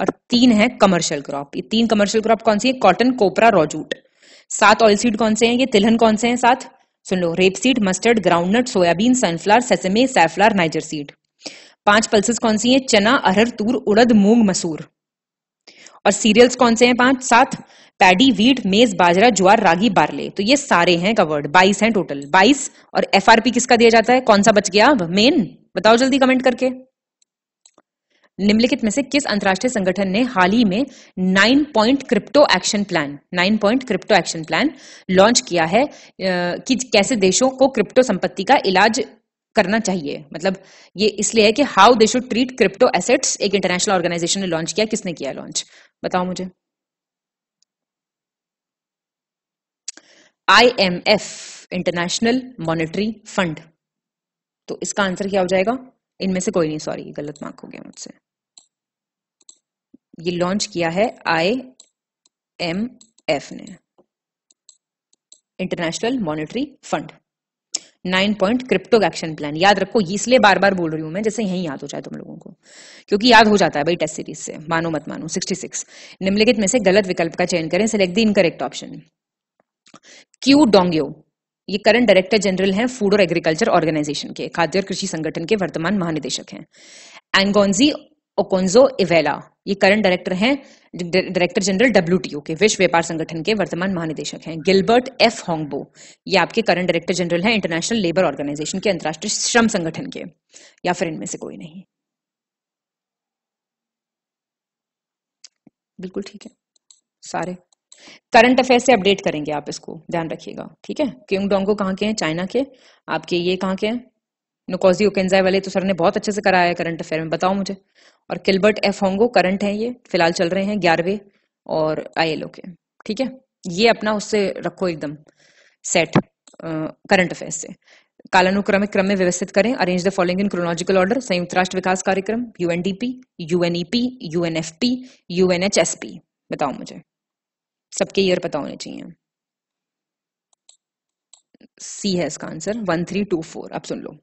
और तीन है कमर्शियल क्रॉप ये तीन कमर्शियल क्रॉप कौन सी है कॉटन कोपरा रोजूट सात ऑयल सीड कौन से हैं ये तिलहन कौन से हैं सात सुन लो rapeseed mustard groundnut soybean sunflower sesame safflower niger seed पांच पल्सेस कौन सी हैं चना अरहर तूर उड़द मूंग मसूर और सीरियल्स कौन से हैं पांच सात पैडी वीट मेज बाजरा ज्वार रागी बारले तो ये सारे हैं कवर्ड बाईस हैं टोटल बाईस और एफआरपी किसका दिया जाता है कौन सा बच गया अब मेन बताओ जल्दी कमेंट करके निम्नलिखित में से किस अंतर्राष्ट्रीय संगठन ने हाल ही में nine point crypto action plan nine point crypto action plan launch किया है कि कैसे देशों को क्रिप्टो संपत्ति का इलाज करना चाहिए मतलब ये इसलिए है कि how they should treat crypto assets एक इंटरनेशनल ऑर्गेनाइजेशन ने लॉन्च किया किसने किया लॉन्च बताओ मुझे आईएमएफ इंटरनेशनल मॉनेटरी फंड तो इसका आंसर क्या हो जाएगा इनमें से कोई नहीं सॉरी गलत मार्क हो गया मुझसे ये लॉन्च किया है आई एम एफ ने international monetary fund nine point crypto action plan याद रखो इसलिए बार बार बोल रही हूं मैं जैसे यही याद हो जाए तुम लोगों को क्योंकि याद हो जाता है भाई टेस्ट सीरीज से मानो मत मानो 66 निम्नलिखित में से गलत विकल्प का चयन करें select the incorrect option Qu Dongyu ये करंट डायरेक्टर जनरल हैं फूड और एग्रीकल्चर ऑर्गेनाइजेशन के खाद्य और कृषि संगठन के वर्तमान महानिदेशक हैं एंगोन्जी ओकोन्जो इवेला ये करंट डायरेक्टर हैं डायरेक्टर जनरल डब्ल्यू के विश्व व्यापार संगठन के वर्तमान महानिदेशक हैं गिलबर्ट एफ होंगबो ये आपके करंट डायरेक्टर जनरल हैं इंटरनेशनल लेबर ऑर्गेनाइजेशन के अंतर्राष्ट्रीय श्रम संगठन के या फिर इनमें से कोई नहीं बिल्कुल ठीक है सारे करंट अफेयर से अपडेट करेंगे आप इसको ध्यान रखिएगा ठीक है किंग डोंगो कहाँ के हैं चाइना के आपके ये कहाँ के हैं नुकोजी ओकेजाई वाले तो सर ने बहुत अच्छे से कराया है करंट अफेयर में बताओ मुझे और किलबर्ट एफ होंगो करंट हैं ये फिलहाल चल रहे हैं ग्यारहवें और आई के ठीक है ये अपना उससे रखो एकदम सेट करंट अफेयर से कालानुक्रमिक क्रम में व्यवस्थित करें arrange the following in chronological order संयुक्त राष्ट्र विकास कार्यक्रम यूएनडीपी यूएनईपी यूएनएफपी यूएनएचएसपी बताओ मुझे सबके ईयर पता होने चाहिए सी है इसका answer one three two four अब सुन लो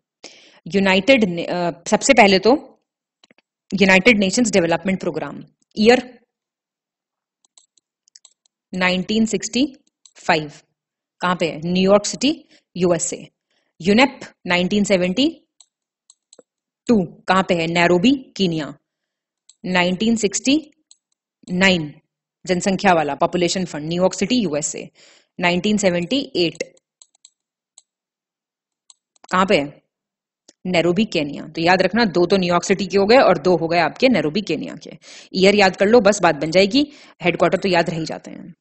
यूनाइटेड uh, सबसे पहले तो united nations development programme year 1965 कहां पे है न्यूयॉर्क सिटी यूएसए यूनेप 1972 कहां पे है नैरोबी कीनिया 1969 जनसंख्या वाला population fund New York city USA 1978 कहां पे है नैरोबी केनिया तो याद रखना दो तो न्यूयॉर्क सिटी के हो गए और दो हो गए आपके नैरोबी केनिया के ईयर याद कर लो बस बात बन जाएगी हेडक्वार्टर तो याद रह ही जाते हैं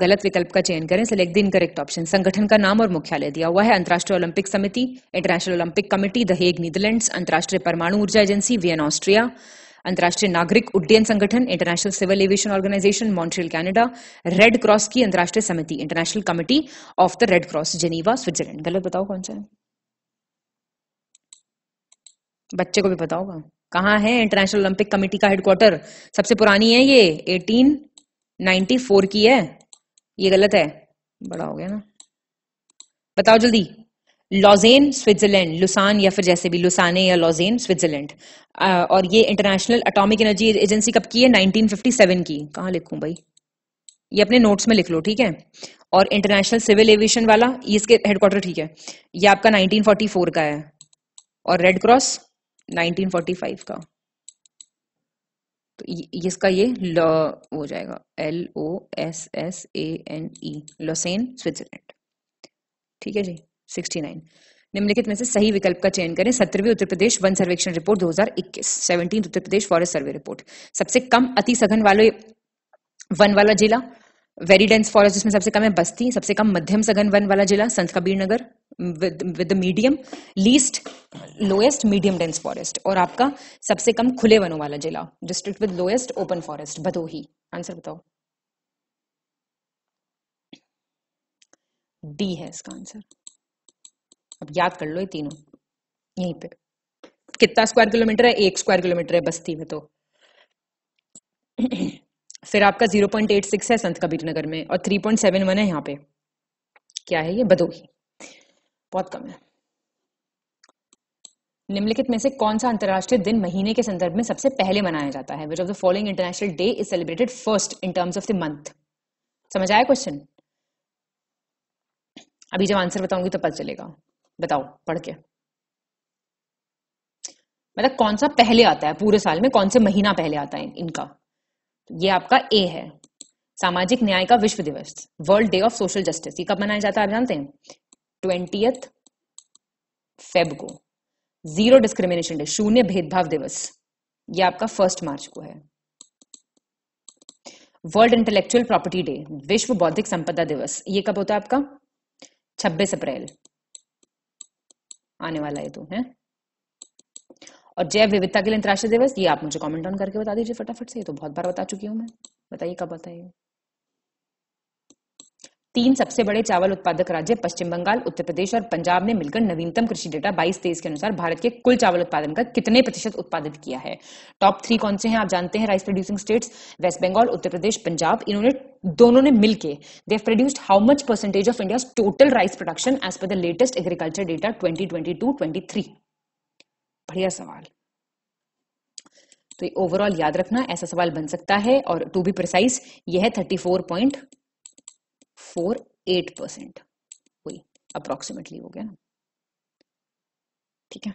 गलत विकल्प का चयन करें सिलेक्ट द इनकरेक्ट ऑप्शन संगठन का नाम और मुख्यालय दिया हुआ है अंतर्राष्ट्रीय ओलंपिक समिति international Olympic committee the Hague अंतरराष्ट्रीय अंतर्राष्ट्रीय परमाणु ऊर्जा एजेंसी वियन ऑस्ट्रिया अंतर्राष्ट्रीय नागरिक उड्डयन संगठन international civil aviation organisation Montreal Canada red cross की अंतर्राष्ट्रीय समिति international committee of the red cross Geneva Switzerland गलत बताओ कौन सा है बच्चे को भी पता होगा कहाँ है इंटरनेशनल ओलंपिक कमेटी का हेडक्वार्टर सबसे पुरानी है ये 1894 की है ये गलत है बड़ा हो गया ना बताओ जल्दी लॉजेन स्विट्जरलैंड लुसान या फिर जैसे भी लुसाने या लॉजेन स्विट्जरलैंड और ये इंटरनेशनल अटोमिक एनर्जी एजेंसी कब की है 1957 की कहा लिखूं भाई ये अपने नोट्स में लिख लो ठीक है और इंटरनेशनल सिविल एविएशन वाला ये इसके हेडक्वार्टर ठीक है ये आपका 1944 का है और रेड क्रॉस 1945 का तो ये, इसका ये ल हो जाएगा L O S S A N E Lausanne Switzerland ठीक है जी 69 निम्नलिखित में से सही विकल्प का चयन करें सत्रहवीं उत्तर प्रदेश वन सर्वेक्षण report 2021 seventeen Uttar Pradesh forest survey report सबसे कम अति सघन वाले वन वाला जिला वेरी डेंस फॉरेस्ट जिसमें सबसे कम है बस्ती सबसे कम मध्यम सघन वन वाला जिला Sant Kabir Nagar with medium least lowest medium dense forest और आपका सबसे कम खुले वनों वाला जिला district with lowest open forest Bhadohi answer बताओ डी है इसका आंसर अब याद कर लो ये तीनों यहीं पे कितना स्क्वायर किलोमीटर है एक स्क्वायर किलोमीटर है बस्ती में तो फिर आपका 0.86 है संत कबीर नगर में और 3.71 है यहाँ पे क्या है ये बदोही बहुत कम है निम्नलिखित में से कौन सा अंतर्राष्ट्रीय दिन महीने के संदर्भ में सबसे पहले मनाया जाता है which of the following international day is celebrated first in terms of the month समझ आया क्वेश्चन अभी जब आंसर बताऊंगी तो पता चलेगा बताओ पढ़ के मतलब कौन सा पहले आता है पूरे साल में कौन से महीना पहले आता है इनका ये आपका ए है सामाजिक न्याय का विश्व दिवस world day of social justice ये कब मनाया जाता है आप जानते हैं ट्वेंटियथ फेब को जीरो डिस्क्रिमिनेशन डे शून्य भेदभाव दिवस ये आपका फर्स्ट मार्च को है वर्ल्ड इंटेलेक्चुअल प्रॉपर्टी डे विश्व बौद्धिक संपदा दिवस ये कब होता है आपका 26 अप्रैल आने वाला है तो है और जैव विविधता के लिए अंतर्राष्ट्रीय दिवस ये आप मुझे कमेंट ऑन करके बता दीजिए फटाफट से ये तो बहुत बार बता चुकी हूँ मैं बताइए कब बताइए तीन सबसे बड़े चावल उत्पादक राज्य पश्चिम बंगाल उत्तर प्रदेश और पंजाब ने मिलकर नवीनतम कृषि डेटा बाईस तेईस के अनुसार भारत के कुल चावल उत्पादन का कितने प्रतिशत उत्पादित किया है टॉप थ्री कौन से हैं आप जानते हैं rice producing states West Bengal Uttar Pradesh Punjab इन्होंने दोनों ने मिलकर they produced how much percentage of India total rice production as per the latest agriculture data twenty बढ़िया सवाल तो ओवरऑल याद रखना ऐसा सवाल बन सकता है और टू बी प्रिसाइज यह है thirty four point four eight percent वही अप्रोक्सीमेटली हो गया ना ठीक है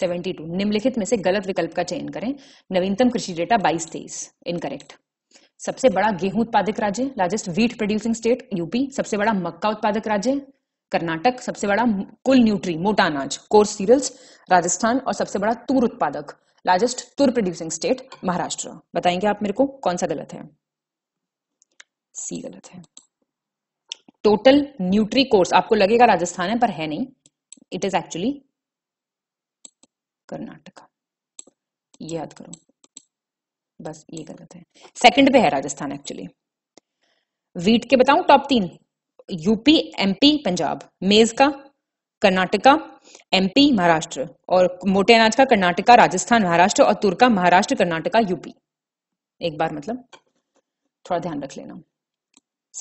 सेवेंटी टू निम्नलिखित में से गलत विकल्प का चयन करें नवीनतम कृषि डेटा बाईस तेईस इनकरेक्ट सबसे बड़ा गेहूं उत्पादक राज्य largest wheat producing state UP सबसे बड़ा मक्का उत्पादक राज्य कर्नाटक सबसे बड़ा कुल न्यूट्री मोटा अनाज कोर्स सीरियल्स राजस्थान और सबसे बड़ा तूर उत्पादक largest tur producing state Maharashtra बताएंगे आप मेरे को कौन सा गलत है सी गलत है टोटल न्यूट्री कोर्स आपको लगेगा राजस्थान है पर है नहीं इट इज एक्चुअली कर्नाटका ये याद करो बस ये गलत है सेकंड पे है राजस्थान एक्चुअली वीट के बताऊं टॉप तीन यूपी एमपी पंजाब मेज का कर्नाटका एमपी महाराष्ट्र और मोटे अनाज का कर्नाटका राजस्थान महाराष्ट्र और तुर्का महाराष्ट्र कर्नाटका यूपी एक बार मतलब थोड़ा ध्यान रख लेना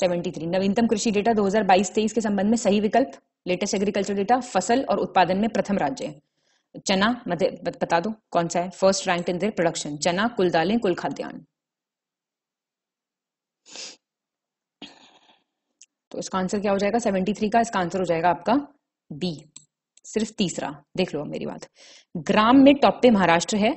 73 नवीनतम कृषि डेटा 2022-23 के संबंध में सही विकल्प लेटेस्ट एग्रीकल्चर डेटा फसल और उत्पादन में प्रथम राज्य है चना मध्य बता दो कौन सा है first rank in their production चना कुल दालें कुल खाद्यान्न तो इसका आंसर क्या हो जाएगा सेवेंटी थ्री का इसका आंसर हो जाएगा आपका बी सिर्फ तीसरा देख लो मेरी बात ग्राम में टॉप पे महाराष्ट्र है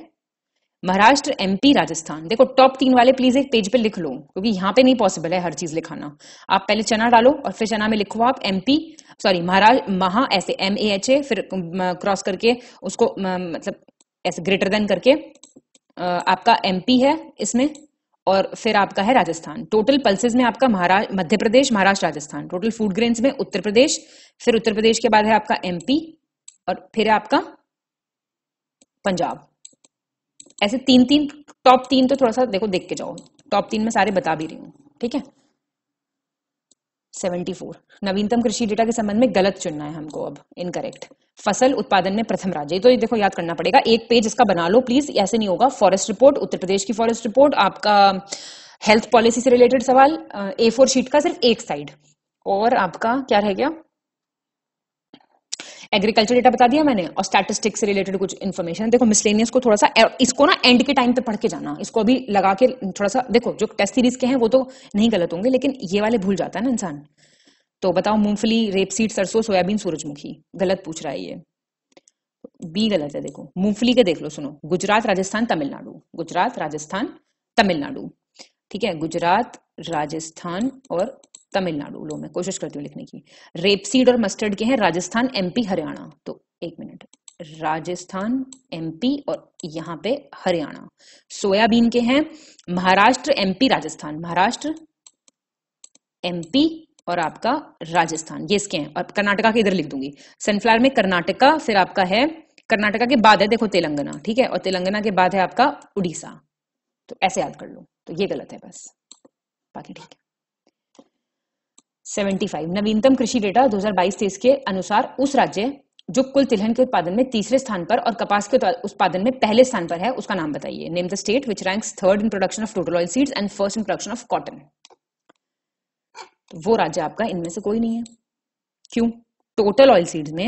महाराष्ट्र एमपी राजस्थान देखो टॉप तीन वाले प्लीज एक पेज पे लिख लो क्योंकि यहाँ पे नहीं पॉसिबल है हर चीज लिखाना आप पहले चना डालो और फिर चना में लिखो आप एमपी सॉरी महाराष्ट्र महा ऐसे एम ए एच ए फिर क्रॉस करके उसको मतलब ऐसे ग्रेटर देन करके आपका एमपी है इसमें और फिर आपका है राजस्थान टोटल पल्सेज में आपका Maharashtra Madhya Pradesh Maharashtra Rajasthan total food grains में उत्तर प्रदेश फिर उत्तर प्रदेश के बाद है आपका एमपी और फिर आपका पंजाब ऐसे तीन तीन टॉप तीन तो थोड़ा सा देखो देख के जाओ टॉप तीन में सारे बता भी रही हूँ ठीक है 74 नवीनतम कृषि डेटा के संबंध में गलत चुनना है हमको अब इनकरेक्ट फसल उत्पादन में प्रथम राज्य तो ये देखो याद करना पड़ेगा एक पेज इसका बना लो प्लीज ऐसे नहीं होगा फॉरेस्ट रिपोर्ट उत्तर प्रदेश की फॉरेस्ट रिपोर्ट आपका हेल्थ पॉलिसी से रिलेटेड सवाल ए फोर शीट का सिर्फ एक साइड और आपका क्या रह गया एग्रीकल्चर डेटा बता दिया मैंने और स्टैटिस्टिक्स से रिलेटेड कुछ इन्फॉर्मेशन देखो मिसलेनियस को थोड़ा सा इसको ना एंड के टाइम पे पढ़ के जाना इसको अभी लगा के थोड़ा सा देखो जो टेस्ट सीरीज के हैं वो तो नहीं गलत होंगे लेकिन ये वाले भूल जाता है ना इंसान तो बताओ मूंगफली रेपसीड सरसों सोयाबीन सूरजमुखी गलत पूछ रहा है ये बी गलत है देखो मूंगफली के देख लो सुनो गुजरात राजस्थान तमिलनाडु गुजरात राजस्थान तमिलनाडु ठीक है गुजरात राजस्थान और तमिलनाडु लो मैं कोशिश करती हूँ लिखने की रेपसीड और मस्टर्ड के हैं राजस्थान एमपी हरियाणा तो एक मिनट राजस्थान एमपी और यहाँ पे हरियाणा सोयाबीन के हैं महाराष्ट्र एमपी राजस्थान महाराष्ट्र एमपी और आपका राजस्थान ये इसके हैं और कर्नाटका के इधर लिख दूंगी सनफ्लावर में कर्नाटका फिर आपका है कर्नाटका के बाद है देखो तेलंगाना ठीक है और तेलंगाना के बाद है आपका उड़ीसा तो ऐसे याद कर लो तो ये गलत है बस बाकी ठीक है 75 नवीनतम कृषि डेटा 2022-23 के अनुसार उस राज्य जो कुल तिलहन के उत्पादन में तीसरे स्थान पर और कपास के उत्पादन में पहले स्थान पर है उसका नाम बताइए name the state which ranks third in production of total oil seeds and first in production of cotton वो राज्य आपका इनमें से कोई नहीं है क्यों टोटल ऑयल सीड्स में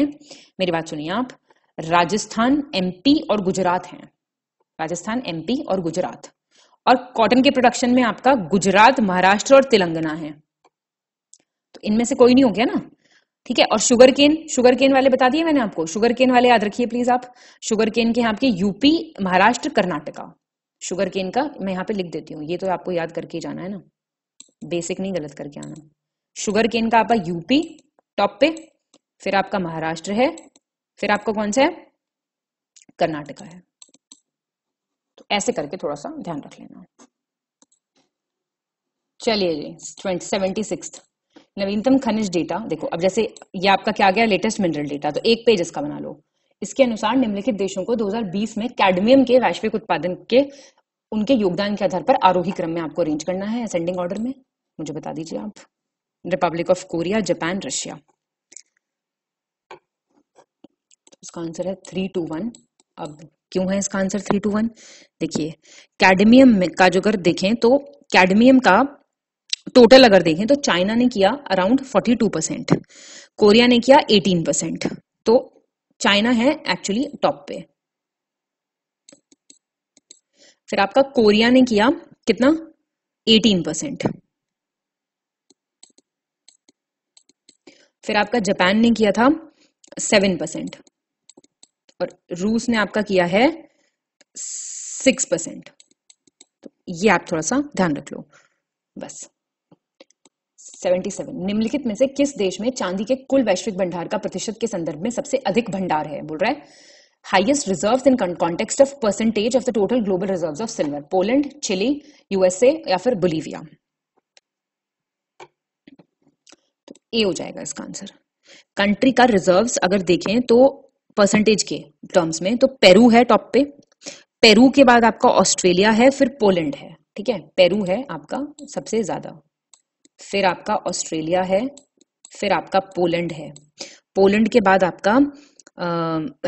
मेरी बात सुनिए आप राजस्थान एमपी और गुजरात हैं राजस्थान एमपी और गुजरात और कॉटन के प्रोडक्शन में आपका गुजरात महाराष्ट्र और तेलंगाना है इनमें से कोई नहीं हो गया ना ठीक है और शुगर केन शुगर केन वाले बता दिए मैंने आपको शुगर केन वाले याद रखिए प्लीज आप शुगर केन के यहाँ आपके UP Maharashtra Karnataka sugar cane का मैं यहाँ पे लिख देती हूँ ये तो आपको याद करके जाना है ना बेसिक नहीं गलत करके आना शुगर केन का आपका यूपी टॉप पे फिर आपका महाराष्ट्र है फिर आपका कौन सा है कर्नाटका है तो ऐसे करके थोड़ा सा ध्यान रख लेना चलिए जी ट्वेंटी सेवेंटी सिक्स नवीनतम खनिज डेटा देखो अब जैसे ये आपका क्या गया लेटेस्ट मिनरल डेटा तो एक पेज इसका बना लो इसके अनुसार निम्नलिखित देशों को 2020 में कैडमियम के वैश्विक उत्पादन के उनके योगदान के आधार पर आरोही क्रम में आपको अरेंज करना है असेंडिंग ऑर्डर में मुझे बता दीजिए आप republic of Korea Japan Russia इसका आंसर है थ्री टू वन अब क्यों है इसका आंसर थ्री टू वन देखिए कैडमियम का जो अगर देखें तो कैडमियम का टोटल अगर देखें तो चाइना ने किया अराउंड 42 परसेंट कोरिया ने किया 18 परसेंट तो चाइना है एक्चुअली टॉप पे फिर आपका कोरिया ने किया कितना 18 परसेंट फिर आपका जापान ने किया था 7 परसेंट और रूस ने आपका किया है 6 परसेंट तो ये आप थोड़ा सा ध्यान रख लो बस 77 निम्नलिखित में से किस देश में चांदी के कुल वैश्विक भंडार का प्रतिशत के संदर्भ में सबसे अधिक भंडार है बोल रहा है highest reserve in context of percentage of the total global reserve of silver Poland Chile USA या फिर बोलीविया तो ए हो जाएगा इसका आंसर कंट्री का रिजर्व्स अगर देखें तो परसेंटेज के टर्म्स में तो पेरू है टॉप पे पेरू के बाद आपका ऑस्ट्रेलिया है फिर पोलैंड है ठीक है पेरू है आपका सबसे ज्यादा फिर आपका ऑस्ट्रेलिया है फिर आपका पोलैंड है पोलैंड के बाद आपका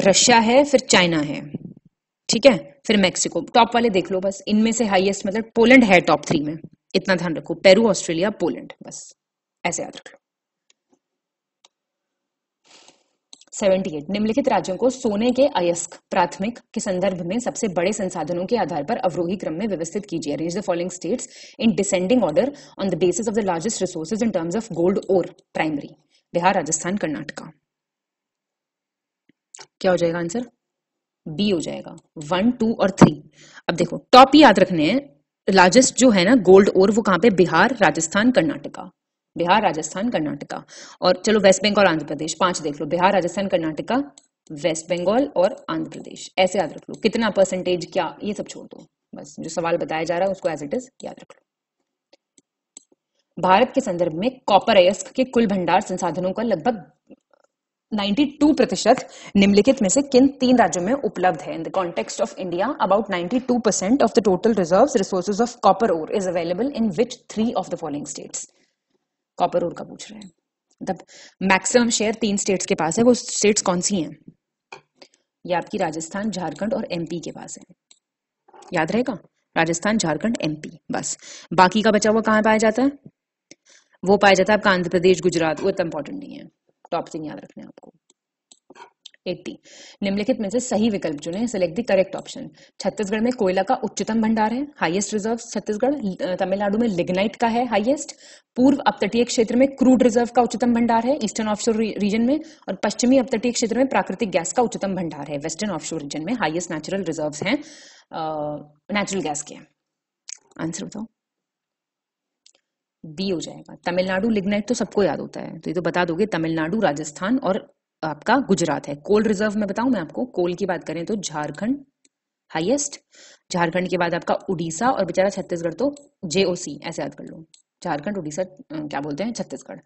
रशिया है फिर चाइना है ठीक है फिर मेक्सिको टॉप वाले देख लो बस इनमें से हाईएस्ट मतलब पोलैंड है टॉप थ्री में इतना ध्यान रखो पेरू ऑस्ट्रेलिया पोलैंड बस ऐसे याद रख लो 78 निम्नलिखित राज्यों को सोने के अयस्क प्राथमिक के संदर्भ में सबसे बड़े संसाधनों के आधार पर अवरोही क्रम में व्यवस्थित कीजिए arrange the following states in descending order on the basis of the largest resources in terms of gold और प्राइमरी बिहार राजस्थान कर्नाटका क्या हो जाएगा आंसर बी हो जाएगा वन टू और थ्री अब देखो टॉप याद रखने हैं लार्जेस्ट जो है ना गोल्ड और वो कहां पे बिहार राजस्थान कर्नाटका बिहार राजस्थान कर्नाटका और चलो वेस्ट बंगाल आंध्र प्रदेश पांच देख लो बिहार राजस्थान कर्नाटका वेस्ट बंगाल और आंध्र प्रदेश ऐसे याद रख लो कितना परसेंटेज क्या ये सब छोड़ दो बस जो सवाल बताया जा रहा है उसको एज इट इज याद रख लो भारत के संदर्भ में कॉपर अयस्क के कुल भंडार संसाधनों का लगभग 92 प्रतिशत निम्नलिखित में से किन तीन राज्यों में उपलब्ध है in the context of India about 92 percent of the total reserves resources of copper ore is available in which three of the following states copper ore का पूछ रहे हैं मतलब मैक्सिमम शेयर तीन स्टेट्स के पास है वो स्टेट्स कौन सी हैं ये आपकी राजस्थान झारखंड और एमपी के पास है याद रहेगा राजस्थान झारखंड एमपी बस बाकी का बचा हुआ कहाँ पाया जाता है वो पाया जाता है आपका आंध्र प्रदेश गुजरात वो इतना तो इंपॉर्टेंट नहीं है टॉप थिंग याद रखना है आपको एट्टी निम्नलिखित में से सही विकल्प चुने select the correct option Chhattisgarh में कोयला का उच्चतम भंडार है हाईएस्ट रिजर्व छत्तीसगढ़ तमिलनाडु में लिग्नाइट का है हाईएस्ट पूर्व अपतटीय क्षेत्र में क्रूड रिजर्व का उच्चतम भंडार है ईस्टर्न ऑफशोर रीजन में और पश्चिमी अपतटीय क्षेत्र में प्राकृतिक गैस का उच्चतम भंडार है वेस्टर्न ऑफशोर रीजन में हाइएस्ट नेचुरल रिजर्व है नेचुरल गैस के आंसर बताओ बी हो जाएगा तमिलनाडु लिग्नाइट तो सबको याद होता है तो ये तो बता दोगे तमिलनाडु राजस्थान और आपका गुजरात है कोल रिजर्व में बताऊं मैं आपको कोल की बात करें तो झारखंड हाईएस्ट झारखंड के बाद आपका उड़ीसा और बेचारा छत्तीसगढ़ तो जेओसी ऐसे याद कर लो झारखंड उड़ीसा क्या बोलते हैं छत्तीसगढ़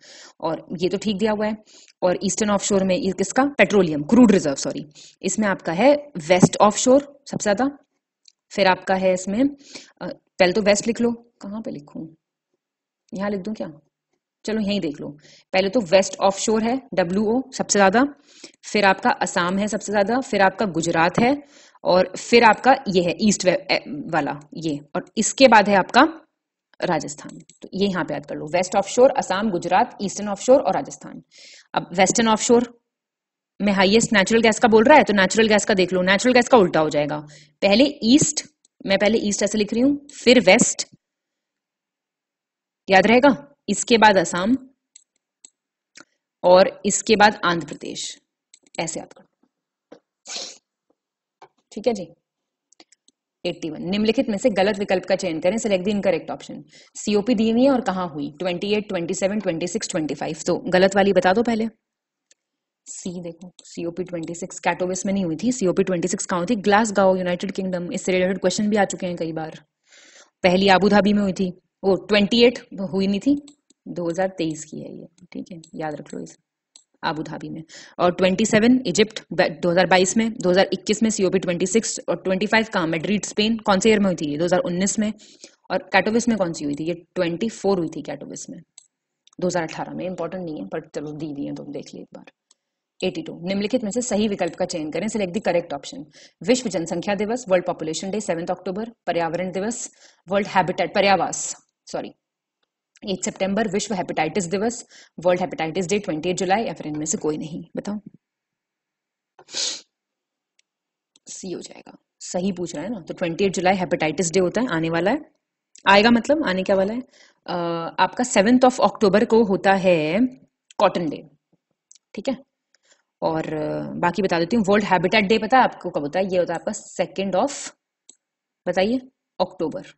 और ये तो ठीक दिया हुआ है और ईस्टर्न ऑफ शोर में किसका पेट्रोलियम क्रूड रिजर्व सॉरी इसमें आपका है वेस्ट ऑफ शोर सबसे ज्यादा फिर आपका है इसमें पहले तो वेस्ट लिख लो कहाँ पे लिखू यहाँ लिख दू क्या चलो यहीं देख लो पहले तो वेस्ट ऑफ शोर है डब्ल्यू सबसे ज्यादा फिर आपका असम है सबसे ज्यादा फिर आपका गुजरात है और फिर आपका ये है ईस्ट वाला ये और इसके बाद है आपका राजस्थान तो ये यहाँ पे याद कर लो वेस्ट ऑफ शोर असम गुजरात ईस्टर्न ऑफ शोर और राजस्थान अब वेस्टर्न ऑफ शोर में हाइएस्ट नेचुरल गैस का बोल रहा है तो नेचुरल गैस का देख लो नेचुरल गैस का उल्टा हो जाएगा पहले ईस्ट मैं पहले ईस्ट ऐसे लिख रही हूं फिर वेस्ट याद रहेगा इसके बाद असम और इसके बाद आंध्र प्रदेश ऐसे याद करो ठीक है जी 81 निम्नलिखित में से गलत विकल्प का चयन करें select the incorrect option COP दी हुई है और कहा हुई 28, 27, 26, 25 तो गलत वाली बता दो पहले सी देखो सीओपी 26 कैटोविस में नहीं हुई थी सीओपी 26 सिक्स कहा थी ग्लास गाओ यूनाइटेड किंगडम इससे रिलेटेड क्वेश्चन भी आ चुके हैं कई बार पहली आबू धाबी में हुई थी वो 28 हुई नहीं थी 2023 की है ये ठीक है याद रख लो इस आबू धाबी में और 27 इजिप्ट 2022 में 2021 में सीओपी 26 और 25 कहाँ मेड्रिड स्पेन कौन से ईयर में हुई थी ये 2019 में और कैटोविस में कौन सी हुई थी ये 24 हुई थी कैटोविस में 2018 में इंपॉर्टेंट नहीं है पर चलो दी हुई है तो देख लिए एक बार 82 निम्नलिखित में से सही विकल्प का चयन करें सिलेक्ट द करेक्ट ऑप्शन विश्व जनसंख्या दिवस world population day seven October पर्यावरण दिवस वर्ल्ड हैबिटेट पर्यावास सॉरी एट सितंबर विश्व हेपेटाइटिस दिवस वर्ल्ड हेपेटाइटिस डे ट्वेंटी जुलाई या फिर इनमें से कोई नहीं बताओ सी हो जाएगा सही पूछ रहा है ना तो ट्वेंटी जुलाई हेपेटाइटिस डे होता है आने वाला है आएगा मतलब आने क्या वाला है uh, आपका सेवेंथ ऑफ अक्टूबर को होता है कॉटन डे ठीक है और बाकी बता देती हूँ वर्ल्ड हैबिटेट डे पता है आपको कब होता है ये होता है आपका सेकेंड ऑफ बताइए अक्टूबर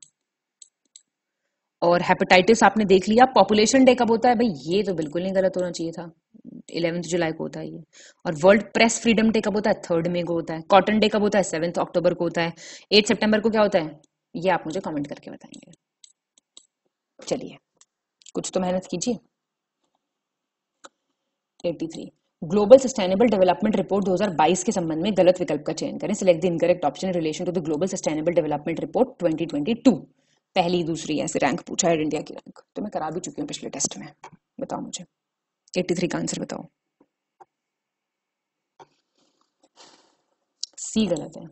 और हेपेटाइटिस आपने देख लिया पॉपुलेशन डे कब होता है भाई ये तो बिल्कुल नहीं गलत होना चाहिए था इलेवेंथ जुलाई को होता है ये और वर्ल्ड प्रेस फ्रीडम डे कब होता है थर्ड मे को होता है कॉटन डे कब होता है सेवेंथ अक्टूबर को होता है एट सेप्टेम्बर को क्या होता है ये आप मुझे कमेंट करके बताएंगे चलिए कुछ तो मेहनत कीजिए 83 three global sustainable development report 2022 के संबंध में गलत विकल्प का चयन करें select the incorrect option in relation to the global sustainable development report 2022 पहली दूसरी ऐसे रैंक पूछा है इंडिया की रैंक तो मैं करा भी चुकी हूँ पिछले टेस्ट में बताओ मुझे एट्टी थ्री का आंसर बताओ सी गलत है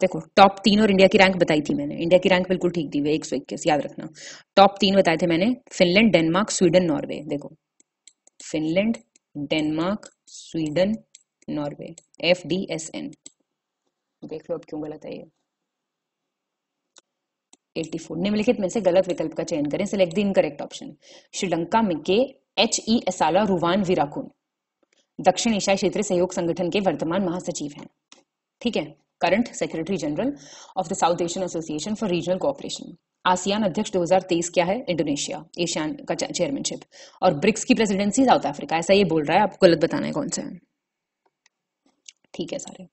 देखो टॉप तीन और इंडिया की रैंक बताई थी मैंने इंडिया की रैंक बिल्कुल ठीक थी वे एक सौ इक्कीस याद रखना टॉप तीन बताए थे मैंने फिनलैंड डेनमार्क स्वीडन नॉर्वे देखो Finland Denmark Sweden Norway F D S N देख लो अब क्यों गलत है ये 84 निम्नलिखित में से गलत विकल्प का चयन करें select the incorrect option Sri Lanka में के एच ई एसाला रुवान वीराकुन दक्षिण एशियाई क्षेत्र सहयोग संगठन के वर्तमान महासचिव हैं ठीक है current secretary general of the South Asian association for regional cooperation ASEAN अध्यक्ष 2023 क्या है इंडोनेशिया एशियान का चेयरमैनशिप और ब्रिक्स की प्रेसिडेंसी साउथ अफ्रीका ऐसा ये बोल रहा है आपको गलत बताना है कौन सा है ठीक है सारे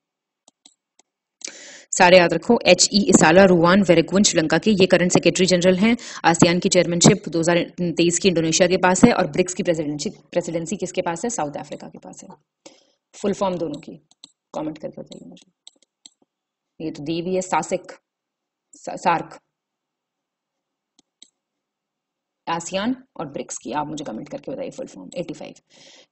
सारे याद रखो एच ई इसाला रुआन वेरेगुन श्रीलंका के ये करंट सेक्रेटरी जनरल हैं आसियान की चेयरमैनशिप 2023 की इंडोनेशिया के पास है और ब्रिक्स की प्रेसिडेंसी प्रेसिडेंसी किसके पास है साउथ अफ्रीका के पास है फुल फॉर्म दोनों की कमेंट करके बताइए मुझे ये तो दी भी है सासिक सार्क आसियान और ब्रिक्स की आप मुझे कमेंट करके बताइए फुल फॉर्म 85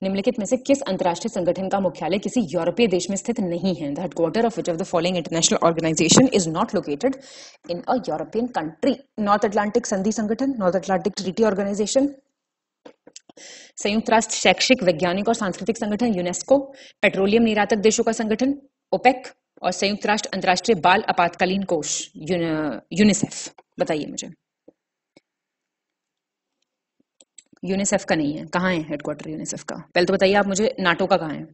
निम्नलिखित में से किस अंतर्राष्ट्रीय संगठन का मुख्यालय किसी यूरोपीय देश में स्थित नहीं है the headquarter of which of the following international organisation is not located in a European country North Atlantic संधि संगठन नॉर्थ अटलांटिक ट्रीटी ऑर्गेनाइजेशन संयुक्त राष्ट्र शैक्षिक वैज्ञानिक और सांस्कृतिक संगठन यूनेस्को पेट्रोलियम निरातक देशों का संगठन ओपेक और संयुक्त राष्ट्र अंतर्राष्ट्रीय बाल आपातकालीन कोष यूनिसेफ बताइए मुझे यूनिसेफ का नहीं है कहाँ है हेडक्वार्टर यूनिसेफ का पहले तो बताइए आप मुझे नाटो का कहाँ है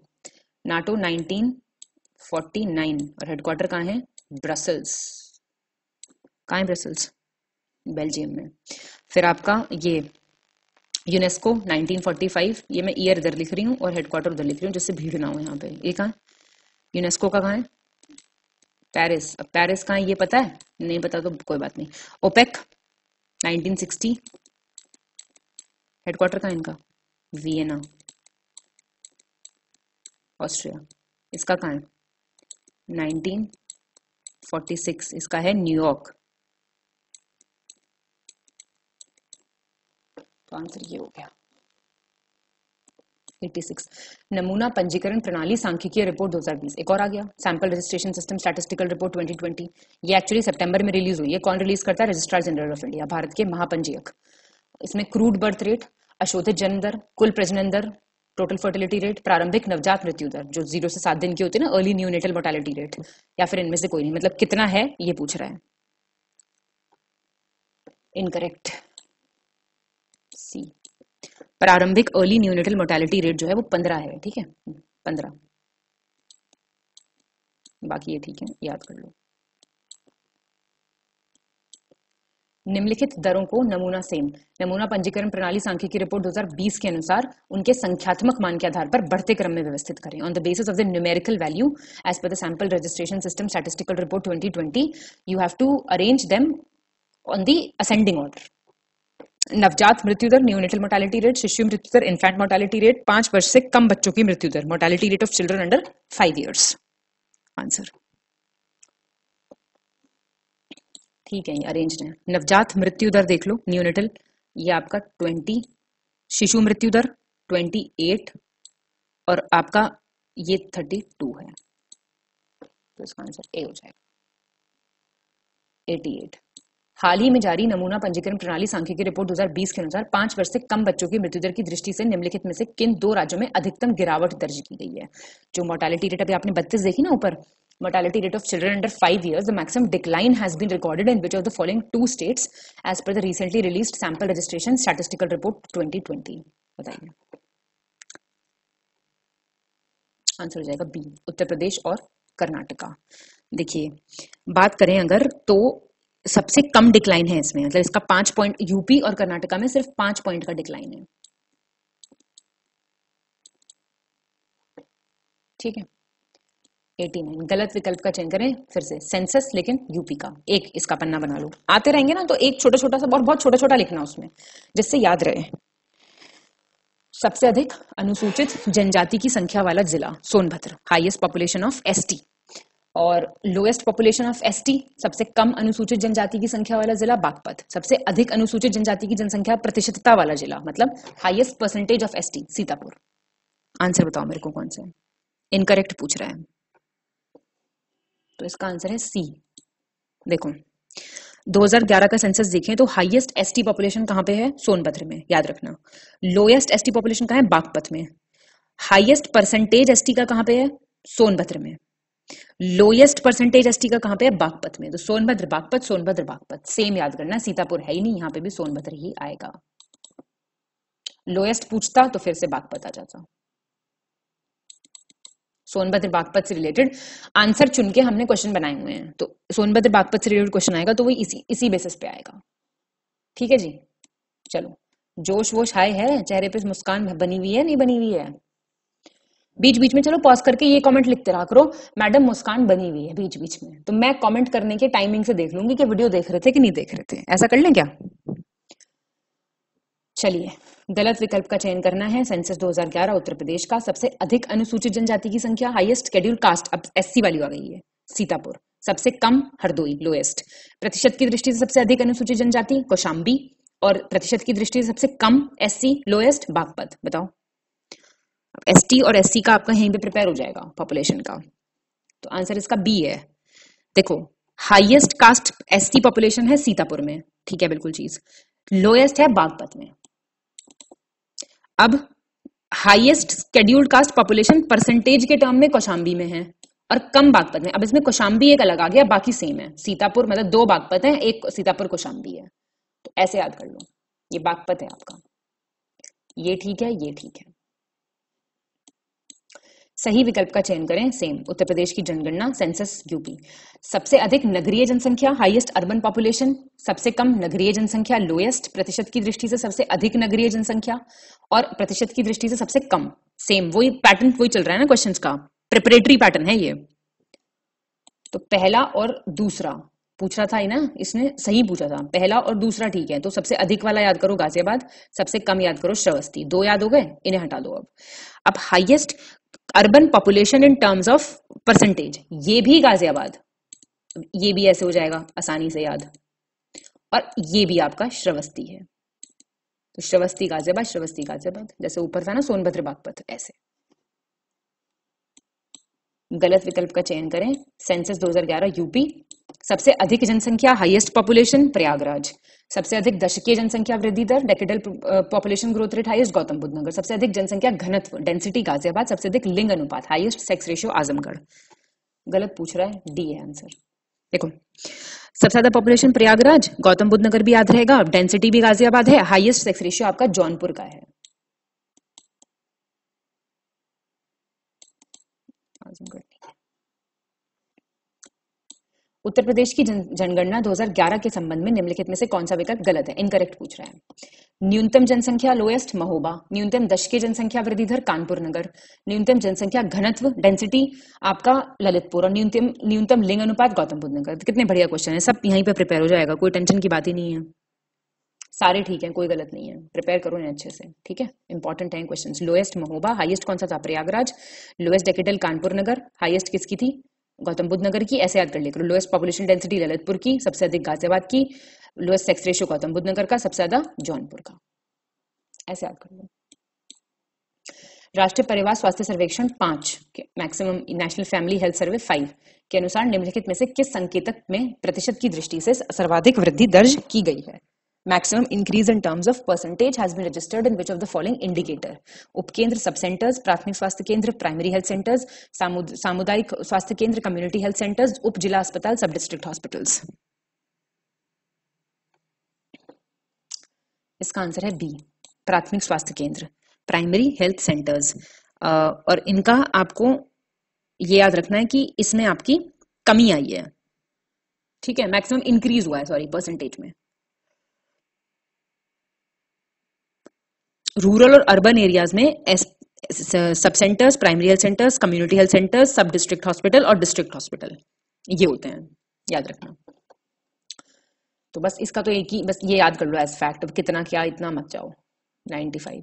नाटो 1949 और हेडक्वार्टर कहाँ है ब्रसल्स कहाँ है ब्रसल्स बेल्जियम में फिर आपका ये यूनेस्को 1945 ये मैं ईयर इधर लिख रही हूँ और हेडक्वार्टर उधर लिख रही हूँ जिससे भीड़ ना हो यहाँ पे ये कहाँ यूनेस्को का कहाँ है पेरिस अब पेरिस कहाँ है ये पता है नहीं पता तो कोई बात नहीं ओपेक 1960 हेडक्वार्टर कहाँ इनका वियना ऑस्ट्रिया इसका कहाँ है 1946 इसका है न्यूयॉर्क तो आंसर ये हो गया 86 नमूना पंजीकरण प्रणाली सांख्यिकीय रिपोर्ट 2020 एक और आ गया sample registration system statistical report 2020 ये एक्चुअली सितंबर में रिलीज हुई है कौन रिलीज करता है रजिस्ट्रार जनरल ऑफ इंडिया भारत के महापंजीयक इसमें क्रूड बर्थ रेट अशोधित जन्म दर कुल प्रजनन दर टोटल फर्टिलिटी रेट प्रारंभिक नवजात मृत्यु दर जो जीरो से सात दिन की होती है ना अर्ली न्यूनेटल मोर्टेलिटी रेट या फिर इनमें से कोई नहीं मतलब कितना है ये पूछ रहा है इनकरेक्ट सी प्रारंभिक अर्ली न्यूनेटल मोर्टेलिटी रेट जो है वो पंद्रह है ठीक है हम्म, पंद्रह बाकी ये ठीक है याद कर लो निम्नलिखित दरों को नमूना सेम नमूना पंजीकरण प्रणाली सांख्यिकी रिपोर्ट 2020 के अनुसार उनके संख्यात्मक मान के आधार पर बढ़ते क्रम में व्यवस्थित करें on the basis of the numerical value as per the sample registration system statistical report 2020 you have to arrange them on the ascending order नवजात मृत्यु दर न्यूनिटल मोर्टेलिटी रेट शिशु मृत्यु दर इन्फेंट मोर्टेलिटी रेट पांच वर्ष से कम बच्चों की मृत्यु दर mortality rate of children under five years answer ठीक है ये अरेंज्ड है नवजात मृत्यु दर देख लो न्यूनिटल ये आपका ट्वेंटी शिशु मृत्यु दर ट्वेंटी एट और आपका ये थर्टी टू है तो इसका आंसर ए हो जाएगा एटी एट हाल ही में जारी नमूना पंजीकरण प्रणाली सांख्यिकी रिपोर्ट 2020 के अनुसार पांच वर्ष से कम बच्चों की मृत्यु दर की दृष्टि से निम्नलिखित में से किन दो राज्यों में अधिकतम गिरावट दर्ज की गई है जो मोर्टेलिटी रेट अभी आपने बत्तीस देखी ना ऊपर mortality rate of children under 5 years, the maximum decline has been recorded in which of the following two states as per the recently released sample registration statistical report 2020 बताइए आंसर हो जाएगा B उत्तर प्रदेश और कर्नाटका देखिए बात करें अगर तो सबसे कम डिक्लाइन है इसमें मतलब इसका पांच पॉइंट यूपी और कर्नाटका में सिर्फ पांच पॉइंट का डिक्लाइन है ठीक है 89 गलत विकल्प का चयन करें फिर से सेंसस लेकिन यूपी का एक इसका पन्ना बना लो आते रहेंगे ना तो एक छोटा छोटा सा और बहुत छोटा छोटा लिखना उसमें जिससे याद रहे सबसे अधिक अनुसूचित जनजाति की संख्या वाला जिला Sonbhadra highest population of ST और लोएस्ट पॉपुलेशन ऑफ एसटी सबसे कम अनुसूचित जनजाति की संख्या वाला जिला बागपत सबसे अधिक अनुसूचित जनजाति की जनसंख्या प्रतिशतता वाला जिला मतलब highest percentage of ST Sitapur answer बताओ मेरे को कौन सा इनकरेक्ट पूछ रहा है तो इसका आंसर है सी देखो 2011 का सेंसस देखें तो हाईएस्ट एसटी पॉपुलेशन कहां पे है सोनभद्र में याद रखना लोएस्ट एसटी पॉपुलेशन कहाँ है बागपत में हाईएस्ट परसेंटेज एसटी का कहां पे है सोनभद्र में लोएस्ट परसेंटेज एसटी का कहां पे है बागपत में तो सोनभद्र बागपत सोनभद्र बागपत सेम याद करना सीतापुर है ही नहीं यहां पे भी सोनभद्र ही आएगा लोएस्ट पूछता तो फिर से बागपत आ जाता सोनभद्र बागपत से रिलेटेड आंसर चुन के हमने क्वेश्चन बनाए हुए हैं तो सोनभद्र बागपत से रिलेटेड क्वेश्चन आएगा तो वो इसी इसी बेसिस पे आएगा ठीक है जी चलो जोश वोश हाई है चेहरे पे मुस्कान बनी हुई है नहीं बनी हुई है बीच बीच में चलो पॉज करके ये कमेंट लिखते रहा करो मैडम मुस्कान बनी हुई है बीच बीच में तो मैं कमेंट करने के टाइमिंग से देख लूंगी कि वीडियो देख रहे थे कि नहीं देख रहे थे ऐसा कर लें क्या चलिए गलत विकल्प का चयन करना है सेंसस 2011 उत्तर प्रदेश का सबसे अधिक अनुसूचित जनजाति की संख्या हाईएस्ट शेड्यूल कास्ट अब एससी वाली आ गई है सीतापुर सबसे कम हरदोई लोएस्ट प्रतिशत की दृष्टि से सबसे अधिक अनुसूचित जनजाति कौशाम्बी और प्रतिशत की दृष्टि से सबसे कम एससी लोएस्ट बागपत बताओ टी और एस का आपका यहीं पे प्रिपेयर हो जाएगा पॉपुलेशन का तो आंसर इसका बी है देखो हाइएस्ट कास्ट एससी पॉपुलेशन है सीतापुर में ठीक है बिल्कुल चीज लोएस्ट है बागपत में अब highest scheduled caste population percentage के टर्म में कौशाम्बी में है और कम बागपत में अब इसमें कौशाम्बी एक अलग आ गया बाकी सेम है सीतापुर मतलब दो बागपत है एक सीतापुर कौशाम्बी है तो ऐसे याद कर लो ये बागपत है आपका ये ठीक है ये ठीक है सही विकल्प का चयन करें सेम उत्तर प्रदेश की जनगणना सेंसस यूपी सबसे अधिक नगरीय जनसंख्या हाईएस्ट अर्बन पॉपुलेशन सबसे कम नगरीय जनसंख्या लोएस्ट प्रतिशत की दृष्टि से सबसे अधिक नगरीय जनसंख्या और प्रतिशत की दृष्टि से सबसे कम सेम वही पैटर्न वही चल रहा है ना क्वेश्चन का प्रिपरेटरी पैटर्न है ये तो पहला और दूसरा पूछ रहा था ही ना इसने सही पूछा था पहला और दूसरा ठीक है तो सबसे अधिक वाला याद करो गाजियाबाद सबसे कम याद करो श्रवस्ती दो याद हो गए इन्हें हटा दो अब अब highest urban population in terms of percentage ये भी गाजियाबाद ये भी ऐसे हो जाएगा आसानी से याद और ये भी आपका श्रवस्ती है तो श्रवस्ती गाजियाबाद श्रवस्ती गाजियाबाद जैसे ऊपर था ना सोनभद्र बागपत ऐसे गलत विकल्प का चयन करें सेंसस 2011 यूपी सबसे अधिक जनसंख्या हाईएस्ट पॉपुलेशन प्रयागराज सबसे अधिक दशकीय जनसंख्या वृद्धि दर decadal population growth rate highest Gautam Buddh Nagar सबसे अधिक जनसंख्या घनत्व डेंसिटी गाजियाबाद सबसे अधिक लिंग अनुपात हाईएस्ट सेक्स रेशियो आजमगढ़ गलत पूछ रहा है डी है आंसर देखो सबसे ज्यादा पॉपुलेशन प्रयागराज गौतम बुद्ध नगर भी याद रहेगा डेंसिटी भी गाजियाबाद है हाईएस्ट सेक्स रेशियो आपका जौनपुर का है उत्तर प्रदेश की जनगणना 2011 के संबंध में निम्नलिखित में से कौन सा विकल्प गलत है इनकरेक्ट पूछ रहा है न्यूनतम जनसंख्या लोएस्ट महोबा न्यूनतम दश के जनसंख्या वृद्धि दर कानपुर नगर न्यूनतम जनसंख्या घनत्व डेंसिटी आपका ललितपुर और न्यूनतम न्यूनतम लिंग अनुपात गौतम बुद्ध नगर तो कितने बढ़िया क्वेश्चन है सब यहीं पर प्रिपेयर हो जाएगा कोई टेंशन की बात ही नहीं है सारे ठीक है कोई गलत नहीं है प्रिपेयर करो इन्हें अच्छे से ठीक है इंपॉर्टेंट है क्वेश्चन लोएस्ट महोबा हाइएस्ट कौन सा था Prayagraj lowest decadal Kanpur Nagar highest किसकी थी गौतम बुद्ध नगर की ऐसे याद कर लिया करो लोएस्ट पॉपुलेशन डेंसिटी ललितपुर की सबसे अधिक गाजियाबाद की lowest sex ratio Gautam Buddh Nagar का सबसे ज्यादा जौनपुर का ऐसे याद कर लो राष्ट्रीय परिवार स्वास्थ्य सर्वेक्षण पांच maximum national family health survey five के अनुसार निम्नलिखित में से किस संकेतक में प्रतिशत की दृष्टि से सर्वाधिक वृद्धि दर्ज की गई है maximum increase in terms of percentage has been registered in which of the following indicator upkendra sub centers prathmik swasthya kendra primary health centers samud samudayik swasthya kendra community health centers up jila hospital sub district hospitals इसका answer है B प्राथमिक स्वास्थ्य केंद्र primary health centres और इनका आपको ये याद रखना है कि इसमें आपकी कमी आई है ठीक है मैक्सिमम इंक्रीज हुआ है सॉरी परसेंटेज में रूरल और अर्बन एरियाज में sub centres primary health centres community health centres sub district hospital और डिस्ट्रिक्ट हॉस्पिटल ये होते हैं याद रखना तो बस इसका तो एक ही बस ये याद कर लो एज फैक्ट अब कितना क्या इतना मत जाओ नाइनटी फाइव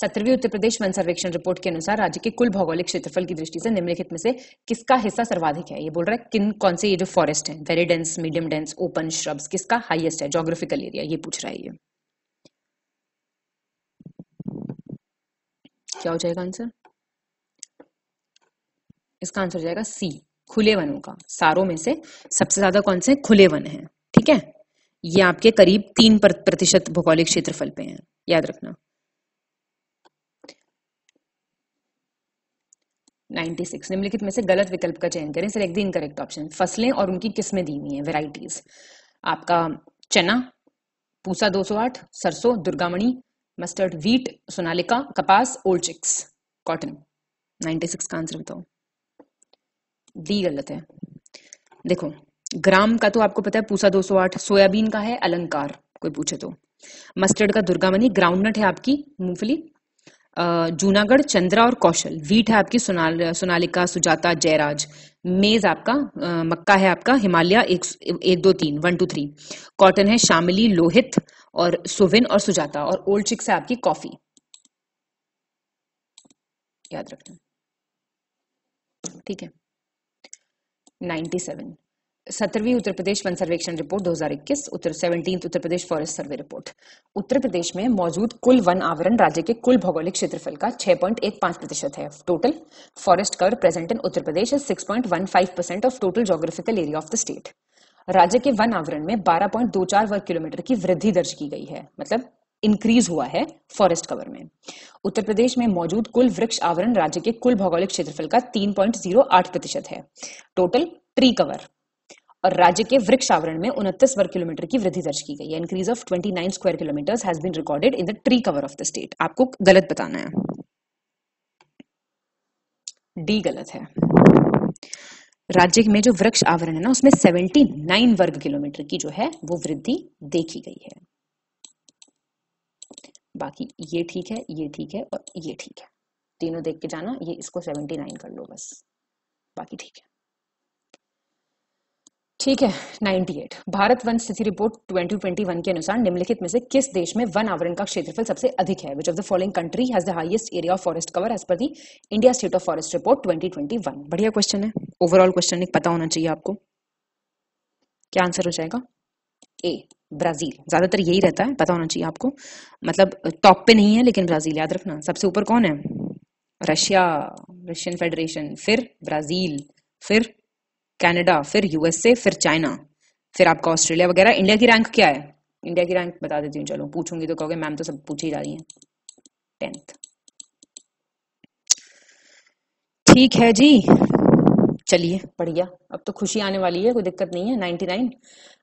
सत्रहवीं उत्तर प्रदेश वन सर्वेक्षण रिपोर्ट के अनुसार राज्य के कुल भौगोलिक क्षेत्रफल की दृष्टि से निम्नलिखित में से किसका हिस्सा सर्वाधिक है ये बोल रहा है किन कौन से ये जो फॉरेस्ट है very dense medium dense open shrubs किसका हाईएस्ट है जोग्राफिकल एरिया ये पूछ रहा है ये क्या हो जाएगा आंसर इसका आंसर हो जाएगा सी खुले वनों का सारों में से सबसे ज्यादा कौन से खुले वन है ठीक है ये आपके करीब तीन प्रतिशत भौगोलिक क्षेत्रफल पे हैं याद रखना 96 निम्नलिखित में से गलत विकल्प का चयन करें सिलेक्ट द इनकरेक्ट ऑप्शन फसलें और उनकी किस्में दी हुई हैं वेराइटीज आपका चना पूसा 208 सरसों दुर्गामणि मस्टर्ड वीट सोनालिका कपास ओल्ड चिक्स कॉटन 96 का आंसर बताओ डी गलत है देखो ग्राम का तो आपको पता है पूसा 208 सोयाबीन का है अलंकार कोई पूछे तो मस्टर्ड का मनी ग्राउंडनट है आपकी मूंगफली जूनागढ़ चंद्रा और कौशल वीट है आपकी सोनाल सोनालिका सुजाता जयराज मेज आपका आ, मक्का है आपका हिमालय एक, एक दो तीन वन टू थ्री कॉटन है शामली लोहित और सुविन और सुजाता और ओल्ड चिक्स से आपकी कॉफी याद रखना ठीक है 97 सत्रहवीं उत्तर प्रदेश वन सर्वेक्षण रिपोर्ट 2021 उत्तर seventeen Uttar Pradesh forest survey report Uttar Pradesh में मौजूद कुल वन आवरण राज्य के कुल भौगोलिक क्षेत्रफल का 6.15 प्रतिशत है total forest cover present in Uttar Pradesh is 6.15 percent of total geographical area of the state राज्य के वन आवरण में 12.24 वर्ग किलोमीटर की वृद्धि दर्ज की गई है मतलब इंक्रीज हुआ है फॉरेस्ट कवर में उत्तर प्रदेश में मौजूद कुल वृक्ष आवरण राज्य के कुल भौगोलिक क्षेत्रफल का 3.08 प्रतिशत है टोटल ट्री कवर और राज्य के वृक्ष आवरण में उनतीस वर्ग किलोमीटर की वृद्धि दर्ज की गई है increase of 29 square kilometre has been recorded in the tree cover of the state आपको गलत बताना है डी गलत है राज्य में जो वृक्ष आवरण है ना उसमें सेवेंटी नाइन वर्ग किलोमीटर की जो है वो वृद्धि देखी गई है बाकी ये ठीक है ये ठीक है और ये ठीक है तीनों देख के जाना ये इसको सेवेंटी नाइन कर लो बस बाकी ठीक है ठीक है 98 भारत वन स्थिति रिपोर्ट 2021 के अनुसार निम्नलिखित में से किस देश में वन आवरण का क्षेत्रफल सबसे अधिक है which of the following country has the highest area of forest cover as per the India state of forest report 2021 बढ़िया क्वेश्चन है ओवरऑल क्वेश्चन एक पता होना चाहिए आपको क्या आंसर हो जाएगा ए ब्राजील ज्यादातर यही रहता है पता होना चाहिए आपको मतलब टॉप पे नहीं है लेकिन ब्राजील याद रखना सबसे ऊपर कौन है रशिया रशियन फेडरेशन फिर ब्राजील फिर कनाडा फिर यूएसए फिर चाइना फिर आपका ऑस्ट्रेलिया वगैरह इंडिया की रैंक क्या है इंडिया की रैंक बता देती हूँ चलो पूछूंगी तो कहोगे मैम तो सब पूछ ही जा रही है टेंथ ठीक है जी चलिए बढ़िया अब तो खुशी आने वाली है कोई दिक्कत नहीं है 99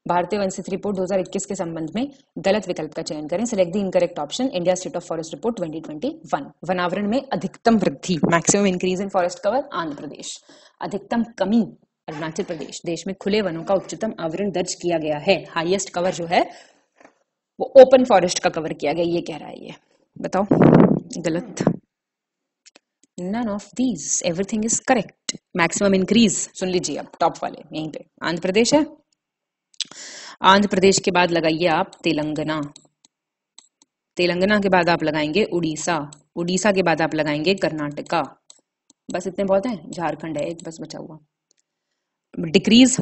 भारतीय वंशित रिपोर्ट 2021 के संबंध में गलत विकल्प का चयन करें select the incorrect option India state of forest report 2021 वनावरण में अधिकतम वृद्धि maximum increase in forest cover Andhra Pradesh अधिकतम कमी अरुणाचल प्रदेश देश में खुले वनों का उच्चतम आवरण दर्ज किया गया है हाईएस्ट कवर जो है वो ओपन फॉरेस्ट का कवर किया गया ये कह रहा है ये बताओ गलत none of these everything is correct maximum increase सुन लीजिए आप टॉप वाले यहीं पे आंध्र प्रदेश है आंध्र प्रदेश के बाद लगाइए आप तेलंगाना तेलंगाना के बाद आप लगाएंगे उड़ीसा उड़ीसा के बाद आप लगाएंगे कर्नाटका बस इतने बहुत हैं झारखंड है एक बस बचा हुआ डिक्रीज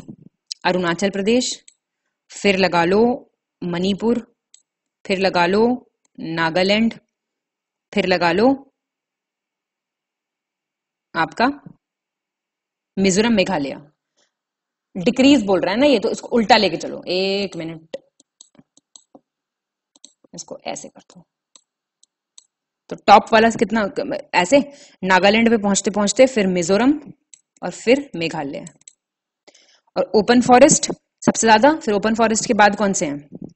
अरुणाचल प्रदेश फिर लगा लो मणिपुर फिर लगा लो नागालैंड फिर लगा लो आपका मिजोरम मेघालय डिक्रीज बोल रहा है ना ये तो इसको उल्टा लेके चलो एक मिनट इसको ऐसे कर दो तो टॉप वाला कितना ऐसे नागालैंड पे पहुंचते पहुंचते फिर मिजोरम और फिर मेघालय और ओपन फॉरेस्ट सबसे ज्यादा फिर ओपन फॉरेस्ट के बाद कौन से हैं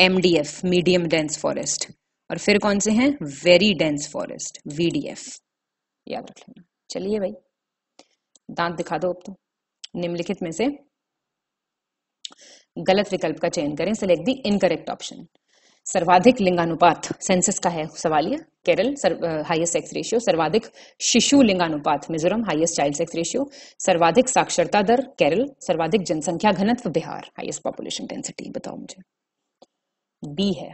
एमडीएफ मीडियम डेंस फॉरेस्ट और फिर कौन से हैं वेरी डेंस फॉरेस्ट वीडीएफ याद रख लेना चलिए भाई दांत दिखा दो अब तो निम्नलिखित में से गलत विकल्प का चयन करें सिलेक्ट दी इनकरेक्ट ऑप्शन सर्वाधिक लिंगानुपात सेंसस का है सवाल ये केरल हाईएस्ट सेक्स रेशियो सर्वाधिक शिशु लिंगानुपात Mizoram highest child sex ratio सर्वाधिक साक्षरता दर केरल सर्वाधिक जनसंख्या घनत्व बिहार हाईएस्ट पॉपुलेशन डेंसिटी बताओ मुझे बी है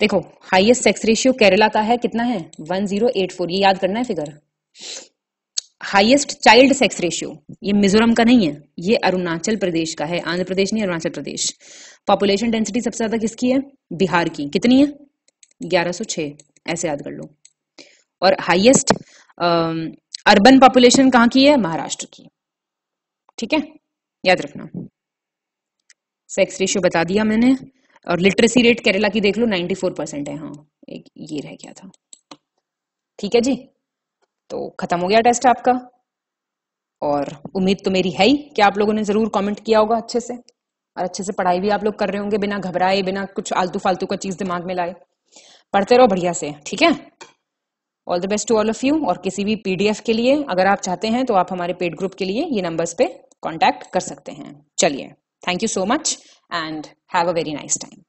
देखो हाईएस्ट सेक्स रेशियो केरला का है कितना है 1084 ये याद करना है figure highest child sex ratio ये मिजोरम का नहीं है ये अरुणाचल प्रदेश का है आंध्र प्रदेश नहीं अरुणाचल प्रदेश पॉपुलेशन डेंसिटी सबसे ज़्यादा किसकी है बिहार की कितनी है 1106 ऐसे याद कर लो और हाईएस्ट अर्बन पॉपुलेशन कहाँ की है महाराष्ट्र की ठीक है याद रखना सेक्स रेशियो बता दिया मैंने और लिटरेसी रेट केरला की देख लो 94 परसेंट है हाँ एक ये रह गया था ठीक है जी तो खत्म हो गया टेस्ट आपका और उम्मीद तो मेरी है ही कि आप लोगों ने जरूर कमेंट किया होगा अच्छे से और अच्छे से पढ़ाई भी आप लोग कर रहे होंगे बिना घबराए बिना कुछ आलतू फालतू का चीज दिमाग में लाए पढ़ते रहो बढ़िया से ठीक है all the best to all of you और किसी भी पीडीएफ के लिए अगर आप चाहते हैं तो आप हमारे पेड ग्रुप के लिए ये नंबर्स पे कांटेक्ट कर सकते हैं चलिए thank you so much and have a very nice time